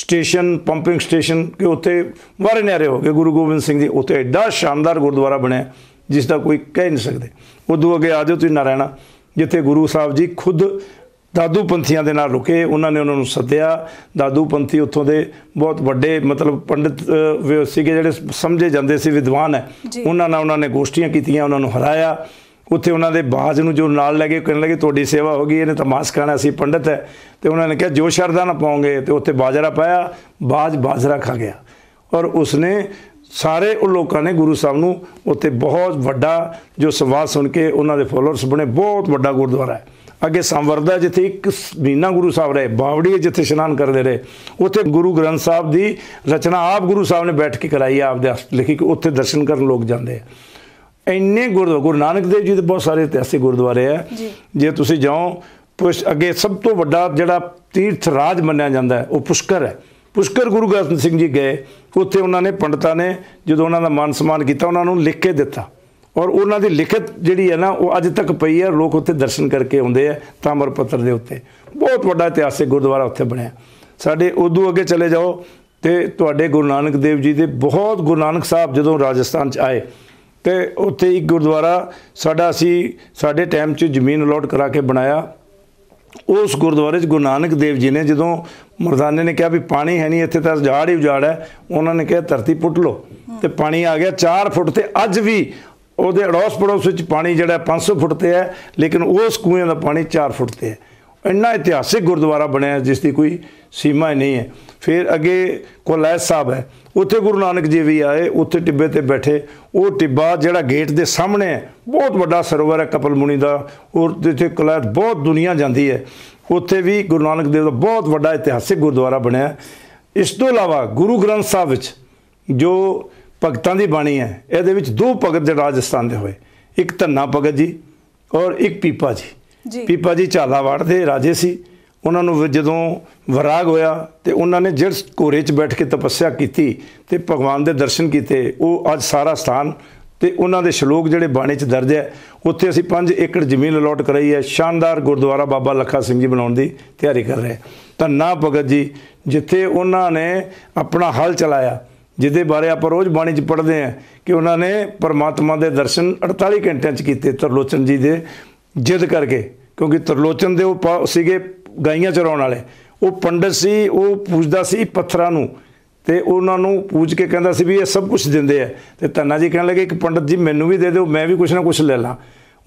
ਸਟੇਸ਼ਨ ਪੰਪਿੰਗ ਸਟੇਸ਼ਨ ਕਿ ਉੱਥੇ ਵਾਰੇ ਨਿਆਰੇ ਹੋ ਗਏ ਗੁਰੂ ਗੋਬਿੰਦ ਸਿੰਘ ਜੀ ਉੱਥੇ ਐਡਾ ਸ਼ਾਨਦਾਰ ਗੁਰਦੁਆਰਾ ਬਣਿਆ ਜਿਸ ਦਾ ਕੋਈ ਕਹਿ ਨਹੀਂ ਸਕਦੇ ਉਦੋਂ ਅੱਗੇ ਆ ਜਾਓ ਤੁਸੀਂ ਨਾਰਾਇਣਾ ਜਿੱਥੇ ਗੁਰੂ ਸਾਹਿਬ ਜੀ ਖੁਦ ਦਾਦੂ ਪੰਥੀਆਂ ਦੇ ਨਾਲ ਰੁਕੇ ਉਹਨਾਂ ਨੇ ਉਹਨਾਂ ਨੂੰ ਸੱਦਿਆ ਦਾਦੂ ਪੰਥੀ ਉੱਥੋਂ ਦੇ ਬਹੁਤ ਵੱਡੇ ਮਤਲਬ ਪੰਡਿਤ ਸੀਗੇ ਜਿਹੜੇ ਸਮਝੇ ਜਾਂਦੇ ਸੀ ਵਿਦਵਾਨ ਹੈ ਉਹਨਾਂ ਨਾਲ ਉਹਨਾਂ ਨੇ ਗੋਸ਼ਟੀਆਂ ਕੀਤੀਆਂ ਉਹਨਾਂ ਨੂੰ ਹਰਾਇਆ ਉੱਥੇ ਉਹਨਾਂ ਦੇ ਬਾਜ ਨੂੰ ਜੋ ਨਾਲ ਲੈ ਕੇ ਕਰਨ ਲੱਗੇ ਤੁਹਾਡੀ ਸੇਵਾ ਹੋ ਗਈ ਇਹਨੇ ਤਾਂ ਮਾਸ ਖਾਣਾ ਸੀ ਪੰਡਿਤ ਹੈ ਤੇ ਉਹਨਾਂ ਨੇ ਕਿਹਾ ਜੋ ਸ਼ਰਦਾ ਨਾ ਪਾਉਂਗੇ ਤੇ ਉੱਥੇ ਬਾਜਰਾ ਪਾਇਆ ਬਾਜ ਬਾਜਰਾ ਖਾ ਗਿਆ ਔਰ ਉਸਨੇ ਸਾਰੇ ਉਹ ਲੋਕਾਂ ਨੇ ਗੁਰੂ ਸਾਹਿਬ ਨੂੰ ਉੱਥੇ ਬਹੁਤ ਵੱਡਾ ਜੋ ਸਵਾਦ ਸੁਣ ਕੇ ਉਹਨਾਂ ਦੇ ਫੋਲੋਅਰਸ ਬਣੇ ਬਹੁਤ ਵੱਡਾ ਗੁਰਦੁਆਰਾ ਹੈ ਅੱਗੇ ਸੰਵਰਦਾ ਜਿੱਥੇ ਇੱਕ ਮੀਨਾ ਗੁਰੂ ਸਾਹਿਬ ਰਹੇ ਬਾਵੜੀ ਜਿੱਥੇ ਇਸ਼ਨਾਨ ਕਰਦੇ ਰਹੇ ਉੱਥੇ ਗੁਰੂ ਗ੍ਰੰਥ ਸਾਹਿਬ ਦੀ ਰਚਨਾ ਆਪ ਗੁਰੂ ਸਾਹਿਬ ਨੇ ਬੈਠ ਕੇ ਕਰਾਈ ਆਪ ਦੇ ਲਿਖੀ ਕਿ ਉੱਥੇ ਦਰਸ਼ਨ ਕਰਨ ਲੋਕ ਜਾਂਦੇ ਆ ਇੰਨੇ ਗੁਰੂ ਗੁਰੂ ਨਾਨਕ ਦੇਵ ਜੀ ਦੇ ਬਹੁਤ ਸਾਰੇ ਇਤਿਹਾਸਿਕ ਗੁਰਦੁਆਰੇ ਆ ਜੇ ਤੁਸੀਂ ਜਾਓ ਪੁਸ਼ ਅੱਗੇ ਸਭ ਤੋਂ ਵੱਡਾ ਜਿਹੜਾ ਤੀਰਥ ਰਾਜ ਮੰਨਿਆ ਜਾਂਦਾ ਹੈ ਉਹ ਪੁਸ਼ਕਰ ਹੈ ਪੁਸ਼ਕਰ ਗੁਰੂ ਗ੍ਰੰਥ ਸਿੰਘ ਜੀ ਗਏ ਉੱਥੇ ਉਹਨਾਂ ਨੇ ਪੰਡਤਾਂ ਨੇ ਜਦੋਂ ਉਹਨਾਂ ਦਾ ਮਾਨ ਸਨਮਾਨ ਕੀਤਾ ਉਹਨਾਂ ਨੂੰ ਲਿਖ ਕੇ ਦਿੱਤਾ ਔਰ ਉਹਨਾਂ ਦੀ ਲਿਖਤ ਜਿਹੜੀ ਹੈ ਨਾ ਉਹ ਅੱਜ ਤੱਕ ਪਈ ਹੈ ਲੋਕ ਉੱਥੇ ਦਰਸ਼ਨ ਕਰਕੇ ਆਉਂਦੇ ਆ ਤਾਮਰ ਪੱਤਰ ਦੇ ਉੱਤੇ ਬਹੁਤ ਵੱਡਾ ਇਤਿਹਾਸਿਕ ਗੁਰਦੁਆਰਾ ਉੱਥੇ ਬਣਿਆ ਸਾਡੇ ਉਦੋਂ ਅੱਗੇ ਚਲੇ ਜਾਓ ਤੇ ਤੁਹਾਡੇ ਗੁਰੂ ਨਾਨਕ ਦੇਵ ਜੀ ਦੇ ਬਹੁਤ ਗੁਰੂ ਨਾਨਕ ਸਾਹਿਬ ਜਦੋਂ ਰਾਜਸਥਾਨ ਚ ਆਏ ਤੇ ਉੱਥੇ ਇੱਕ ਗੁਰਦੁਆਰਾ ਸਾਡਾ ਅਸੀਂ ਸਾਡੇ ਟਾਈਮ 'ਚ ਜ਼ਮੀਨ ਅਲੋਟ ਕਰਾ ਕੇ ਬਣਾਇਆ ਉਸ ਗੁਰਦੁਆਰੇ 'ਚ ਗੁਰੂ ਨਾਨਕ ਦੇਵ ਜੀ ਨੇ ਜਦੋਂ ਮਰਦਾਨੇ ਨੇ ਕਿਹਾ ਵੀ ਪਾਣੀ ਹੈ ਨਹੀਂ ਇੱਥੇ ਤਾਂ ਝਾੜ ਹੀ ਉਜਾੜ ਹੈ ਉਹਨਾਂ ਨੇ ਕਿਹਾ ਧਰਤੀ ਪੁੱਟ ਲਓ ਤੇ ਪਾਣੀ ਆ ਗਿਆ 4 ਫੁੱਟ ਤੇ ਅੱਜ ਵੀ ਉਹਦੇ ਅੜੋਸ ਪੜੋਸ ਵਿੱਚ ਪਾਣੀ ਜਿਹੜਾ 500 ਫੁੱਟ ਤੇ ਹੈ ਲੇਕਿਨ ਉਸ ਕੂਏ ਦਾ ਪਾਣੀ 4 ਫੁੱਟ ਤੇ ਹੈ ਇੰਨਾ ਇਤਿਹਾਸਿਕ ਗੁਰਦੁਆਰਾ ਬਣਿਆ ਜਿਸ ਦੀ ਕੋਈ ਸੀਮਾ ਨਹੀਂ ਹੈ ਫਿਰ ਅੱਗੇ ਕੋਲੈਜ ਸਾਹਿਬ ਹੈ ਉੱਥੇ ਗੁਰੂ ਨਾਨਕ ਜੀ ਵੀ ਆਏ ਉੱਥੇ ਟਿੱਬੇ ਤੇ ਬੈਠੇ ਉਹ ਟਿੱਬਾ ਜਿਹੜਾ ਗੇਟ ਦੇ ਸਾਹਮਣੇ ਹੈ ਬਹੁਤ ਵੱਡਾ ਸਰੋਵਰ ਹੈ ਕਪਲ ਮੁਨੀ ਦਾ ਔਰ ਜਿੱਥੇ ਕੋਲੈਜ ਬਹੁਤ ਦੁਨੀਆ ਜਾਂਦੀ ਹੈ ਉੱਥੇ ਵੀ ਗੁਰੂ ਨਾਨਕ ਦੇਵ ਦਾ ਬਹੁਤ ਵੱਡਾ ਇਤਿਹਾਸਿਕ ਗੁਰਦੁਆਰਾ ਬਣਿਆ ਇਸ ਤੋਂ ਇਲਾਵਾ ਗੁਰੂ ਗ੍ਰੰਥ ਸਾਹਿਬ ਵਿੱਚ ਜੋ ਭਗਤਾਂ ਦੀ ਬਾਣੀ ਹੈ ਇਹਦੇ ਵਿੱਚ ਦੋ ਭਗਤ ਜਿਹੜੇ ਰਾਜਸਥਾਨ ਦੇ ਹੋਏ ਇੱਕ ਧੰਨਾ ਭਗਤ ਜੀ ਔਰ ਇੱਕ ਪੀਪਾ ਜੀ ਪੀਪਾ ਜੀ ਝਾਲਾਵਾੜ ਦੇ ਰਾਜੇ ਸੀ ਉਹਨਾਂ ਨੂੰ ਜਦੋਂ ਵਿਰਾਗ ਹੋਇਆ ਤੇ ਉਹਨਾਂ ਨੇ ਜਿਹੜ ਕੋਰੇ 'ਚ ਬੈਠ ਕੇ ਤਪੱਸਿਆ ਕੀਤੀ ਤੇ ਭਗਵਾਨ ਦੇ ਦਰਸ਼ਨ ਕੀਤੇ ਉਹ ਅੱਜ ਸਾਰਾ ਸਥਾਨ ਤੇ ਉਹਨਾਂ ਦੇ ਸ਼ਲੋਕ ਜਿਹੜੇ ਬਾਣੀ 'ਚ ਦਰਜ ਹੈ ਉੱਥੇ ਅਸੀਂ 5 ਏਕੜ ਜ਼ਮੀਨ ਅਲੋਟ ਕਰਾਈ ਹੈ ਸ਼ਾਨਦਾਰ ਗੁਰਦੁਆਰਾ ਬਾਬਾ ਲੱਖਾ ਸਿੰਘ ਜੀ ਬਣਾਉਣ ਦੀ ਤਿਆਰੀ ਕਰ ਰਹੇ ਤਾਂ ਨਾ ਭਗਤ ਜੀ ਜਿੱਥੇ ਉਹਨਾਂ ਨੇ ਆਪਣਾ ਹਲ ਚਲਾਇਆ ਜਿਹਦੇ ਬਾਰੇ ਆਪਾਂ ਰੋਜ਼ ਬਾਣੀ 'ਚ ਪੜ੍ਹਦੇ ਆਂ ਕਿ ਉਹਨਾਂ ਨੇ ਪਰਮਾਤਮਾ ਦੇ ਦਰਸ਼ਨ 48 ਘੰਟਿਆਂ 'ਚ ਕੀਤੇ ਤਰਲੋਚਨ ਜੀ ਦੇ ਜਿੱਦ ਕਰਕੇ ਕਿਉਂਕਿ ਤਰਲੋਚਨ ਦੇ ਉਹ ਸੀਗੇ ਗਾਈਆਂ ਚਰਾਉਣ ਵਾਲੇ ਉਹ ਪੰਡਤ ਸੀ ਉਹ ਪੂਜਦਾ ਸੀ ਪੱਥਰਾਂ ਨੂੰ ਤੇ ਉਹਨਾਂ ਨੂੰ ਪੂਜ ਕੇ ਕਹਿੰਦਾ ਸੀ ਵੀ ਇਹ ਸਭ ਕੁਝ ਦਿੰਦੇ ਆ ਤੇ ਤੰਨਾ ਜੀ ਕਹਿਣ ਲੱਗੇ ਇੱਕ ਪੰਡਤ ਜੀ ਮੈਨੂੰ ਵੀ ਦੇ ਦਿਓ ਮੈਂ ਵੀ ਕੁਛ ਨਾ ਕੁਛ ਲੈ ਲਾਂ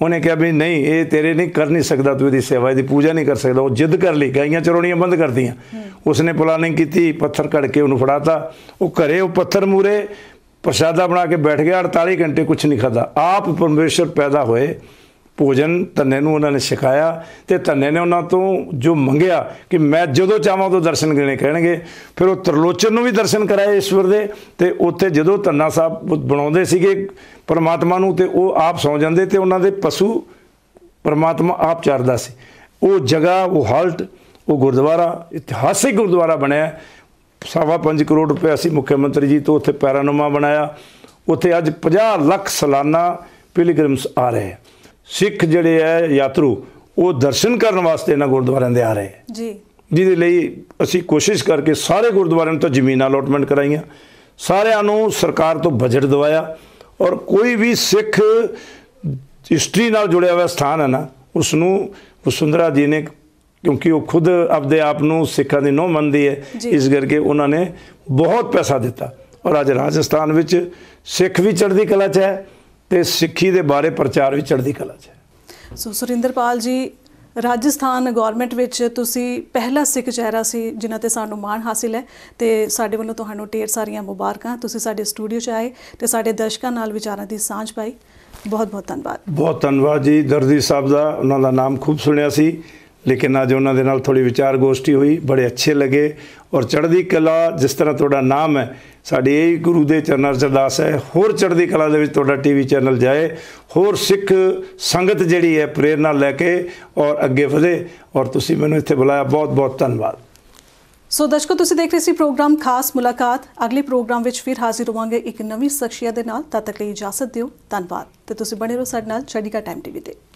ਉਹਨੇ ਕਿਹਾ ਵੀ ਨਹੀਂ ਇਹ ਤੇਰੇ ਨਹੀਂ ਕਰ ਨਹੀਂ ਸਕਦਾ ਤੂੰ ਇਹਦੀ ਸੇਵਾ ਇਹਦੀ ਪੂਜਾ ਨਹੀਂ ਕਰ ਸਕਦਾ ਉਹ ਜਿੱਦ ਕਰ ਲਈ ਗਾਈਆਂ ਚਰੋਣੀਆਂ ਬੰਦ ਕਰਦੀਆਂ ਉਸਨੇ ਪਲਾਨਿੰਗ ਕੀਤੀ ਪੱਥਰ ਘੜ ਕੇ ਉਹਨੂੰ ਫੜਾਤਾ ਉਹ ਘਰੇ ਉਹ ਪੱਥਰ ਮੂਰੇ ਪ੍ਰਸ਼ਾਦਾ ਬਣਾ ਕੇ ਬੈਠ ਗਿਆ 48 ਘੰਟੇ ਕੁਝ ਨਹੀਂ ਖਾਦਾ ਆਪ ਪਰਮੇਸ਼ਰ ਪੈਦਾ ਹੋਏ ਭੋਜਨ ਧੰਨੇ ਨੂੰ ਉਹਨਾਂ ਨੇ ਸਿਖਾਇਆ ਤੇ ਧੰਨੇ ਨੇ ਉਹਨਾਂ ਤੋਂ ਜੋ ਮੰਗਿਆ ਕਿ ਮੈਂ ਜਦੋਂ ਚਾਹਾਂ ਉਦੋਂ ਦਰਸ਼ਨ ਕਰਨੇ ਕਹਿਣਗੇ ਫਿਰ ਉਹ ਤਰਲੋਚਨ ਨੂੰ ਵੀ ਦਰਸ਼ਨ ਕਰਾਏ ਈਸ਼ਵਰ ਦੇ ਤੇ ਉੱਥੇ ਜਦੋਂ ਧੰਨਾ ਸਾਹਿਬ ਬਣਾਉਂਦੇ ਸੀਗੇ ਪਰਮਾਤਮਾ ਨੂੰ ਤੇ ਉਹ ਆਪ ਸੌ ਜਾਂਦੇ ਤੇ ਉਹਨਾਂ ਦੇ ਪਸ਼ੂ ਪਰਮਾਤਮਾ ਆਪ ਚਰਦਾ ਸੀ ਉਹ ਜਗ੍ਹਾ ਉਹ ਹਾਲਟ ਉਹ ਗੁਰਦੁਆਰਾ ਇਤਿਹਾਸਿਕ ਗੁਰਦੁਆਰਾ ਬਣਿਆ ਸਵਾ 5 ਕਰੋੜ ਰੁਪਏ ਅਸੀਂ ਮੁੱਖ ਮੰਤਰੀ ਜੀ ਤੋਂ ਉੱਥੇ ਪੈਰਾਨੋਮਾ ਬਣਾਇਆ ਉੱਥੇ ਅੱਜ 50 ਲੱਖ ਸਾਲਾਨਾ ਪਿਲਗ੍ਰਿਮਸ ਆ ਰਹੇ ਸਿੱਖ ਜਿਹੜੇ ਐ ਯਾਤਰੂ ਉਹ ਦਰਸ਼ਨ ਕਰਨ ਵਾਸਤੇ ਇਹਨਾਂ ਗੁਰਦੁਆਰਿਆਂ ਦੇ ਆ ਰਹੇ ਜੀ ਜਿਹਦੇ ਲਈ ਅਸੀਂ ਕੋਸ਼ਿਸ਼ ਕਰਕੇ ਸਾਰੇ ਗੁਰਦੁਆਰਿਆਂ ਨੂੰ ਤਾਂ ਅਲੋਟਮੈਂਟ ਕਰਾਈਆਂ ਸਾਰਿਆਂ ਨੂੰ ਸਰਕਾਰ ਤੋਂ ਬਜਟ ਦਵਾਇਆ ਔਰ ਕੋਈ ਵੀ ਸਿੱਖ ਹਿਸਟਰੀ ਨਾਲ ਜੁੜਿਆ ਹੋਇਆ ਸਥਾਨ ਹੈ ਨਾ ਉਸ ਨੂੰ ਵਸੁੰਧਰਾ ਜੀ ਨੇ ਕਿਉਂਕਿ ਉਹ ਖੁਦ ਆਪਦੇ ਆਪ ਨੂੰ ਸਿੱਖਾਂ ਦੀ ਨੋ ਮੰਨਦੀ ਹੈ ਇਸ ਕਰਕੇ ਉਹਨਾਂ ਨੇ ਬਹੁਤ ਪੈਸਾ ਦਿੱਤਾ ਔਰ ਅੱਜ ਰਾਜਸਥਾਨ ਵਿੱਚ ਸਿੱਖ ਵੀ ਚੜ੍ਹਦੀ ਕਲਾ 'ਚ ਹੈ ਤੇ ਸਿੱਖੀ ਦੇ ਬਾਰੇ ਪ੍ਰਚਾਰ ਵੀ ਚੜ੍ਹਦੀ ਕਲਾ 'ਚ ਹੈ ਸੋ ਸੁਰਿੰਦਰਪਾਲ ਜੀ ਰਾਜਸਥਾਨ ਗਵਰਨਮੈਂਟ ਵਿੱਚ ਤੁਸੀਂ ਪਹਿਲਾ ਸਿੱਖ ਚਿਹਰਾ ਸੀ ਜਿਨ੍ਹਾਂ ਤੇ ਸਾਨੂੰ ਮਾਣ ਹਾਸਿਲ ਹੈ ਤੇ ਸਾਡੇ ਵੱਲੋਂ ਤੁਹਾਨੂੰ ਢੇਰ ਸਾਰੀਆਂ ਮੁਬਾਰਕਾਂ ਤੁਸੀਂ ਸਾਡੇ ਸਟੂਡੀਓ 'ਚ ਆਏ ਤੇ ਸਾਡੇ ਦਰਸ਼ਕਾਂ ਨਾਲ ਵਿਚਾਰਾਂ ਦੀ ਸਾਂਝ ਪਾਈ ਬਹੁਤ ਬਹੁਤ ਧੰਨਵਾਦ ਬਹੁਤ ਧੰਨਵਾਦ ਜੀ ਦਰਦੀ ਸਾਹਿਬ ਦਾ ਉਹਨਾਂ ਦਾ ਨਾਮ ਖੂਬ ਸੁਣਿਆ ਸੀ ਲੇਕਿਨ ਅੱਜ ਉਹਨਾਂ ਦੇ ਨਾਲ ਥੋੜੀ ਵਿਚਾਰ ਗੋਸ਼ਟੀ ਹੋਈ ਬੜੇ ਅੱਛੇ ਲੱਗੇ ਔਰ ਚੜ੍ਹਦੀ ਕਲਾ ਜਿਸ ਤਰ੍ਹਾਂ ਤੁਹਾਡਾ ਨਾਮ ਹੈ ਸਾਡੇ ਇਹ ਗੁਰੂ ਦੇ ਚਰਨਾਂ 'ਚ ਅਰਦਾਸ ਹੈ ਹੋਰ ਚੜ੍ਹਦੀ ਕਲਾ ਦੇ ਵਿੱਚ ਤੁਹਾਡਾ ਟੀਵੀ ਚੈਨਲ ਜਾਏ ਹੋਰ ਸਿੱਖ ਸੰਗਤ ਜਿਹੜੀ ਹੈ ਪ੍ਰੇਰਣਾ ਲੈ ਕੇ ਔਰ ਅੱਗੇ ਵਧੇ ਔਰ ਤੁਸੀਂ ਮੈਨੂੰ ਇੱਥੇ ਬੁਲਾਇਆ ਬਹੁਤ ਬਹੁਤ ਧੰਨਵਾਦ ਸੋ ਦਰਸ਼ਕੋ ਤੁਸੀਂ ਦੇਖ ਰਹੇ ਸੀ ਪ੍ਰੋਗਰਾਮ ਖਾਸ ਮੁਲਾਕਾਤ ਅਗਲੇ ਪ੍ਰੋਗਰਾਮ ਵਿੱਚ ਫਿਰ ਹਾਜ਼ਰ ਹੋਵਾਂਗੇ ਇੱਕ ਨਵੀਂ ਸ਼ਖਸੀਅਤ ਦੇ ਨਾਲ ਤਦ ਤੱਕ ਲਈ ਇਜਾਜ਼ਤ ਦਿਓ ਧੰਨਵਾਦ ਤੇ ਤੁਸੀਂ ਬਣੇ ਰਹੋ ਸਾਡੇ ਨਾਲ ਚੜ੍ਹਦੀ ਕਲਾ ਟਾਈਮ ਟੀਵੀ ਤੇ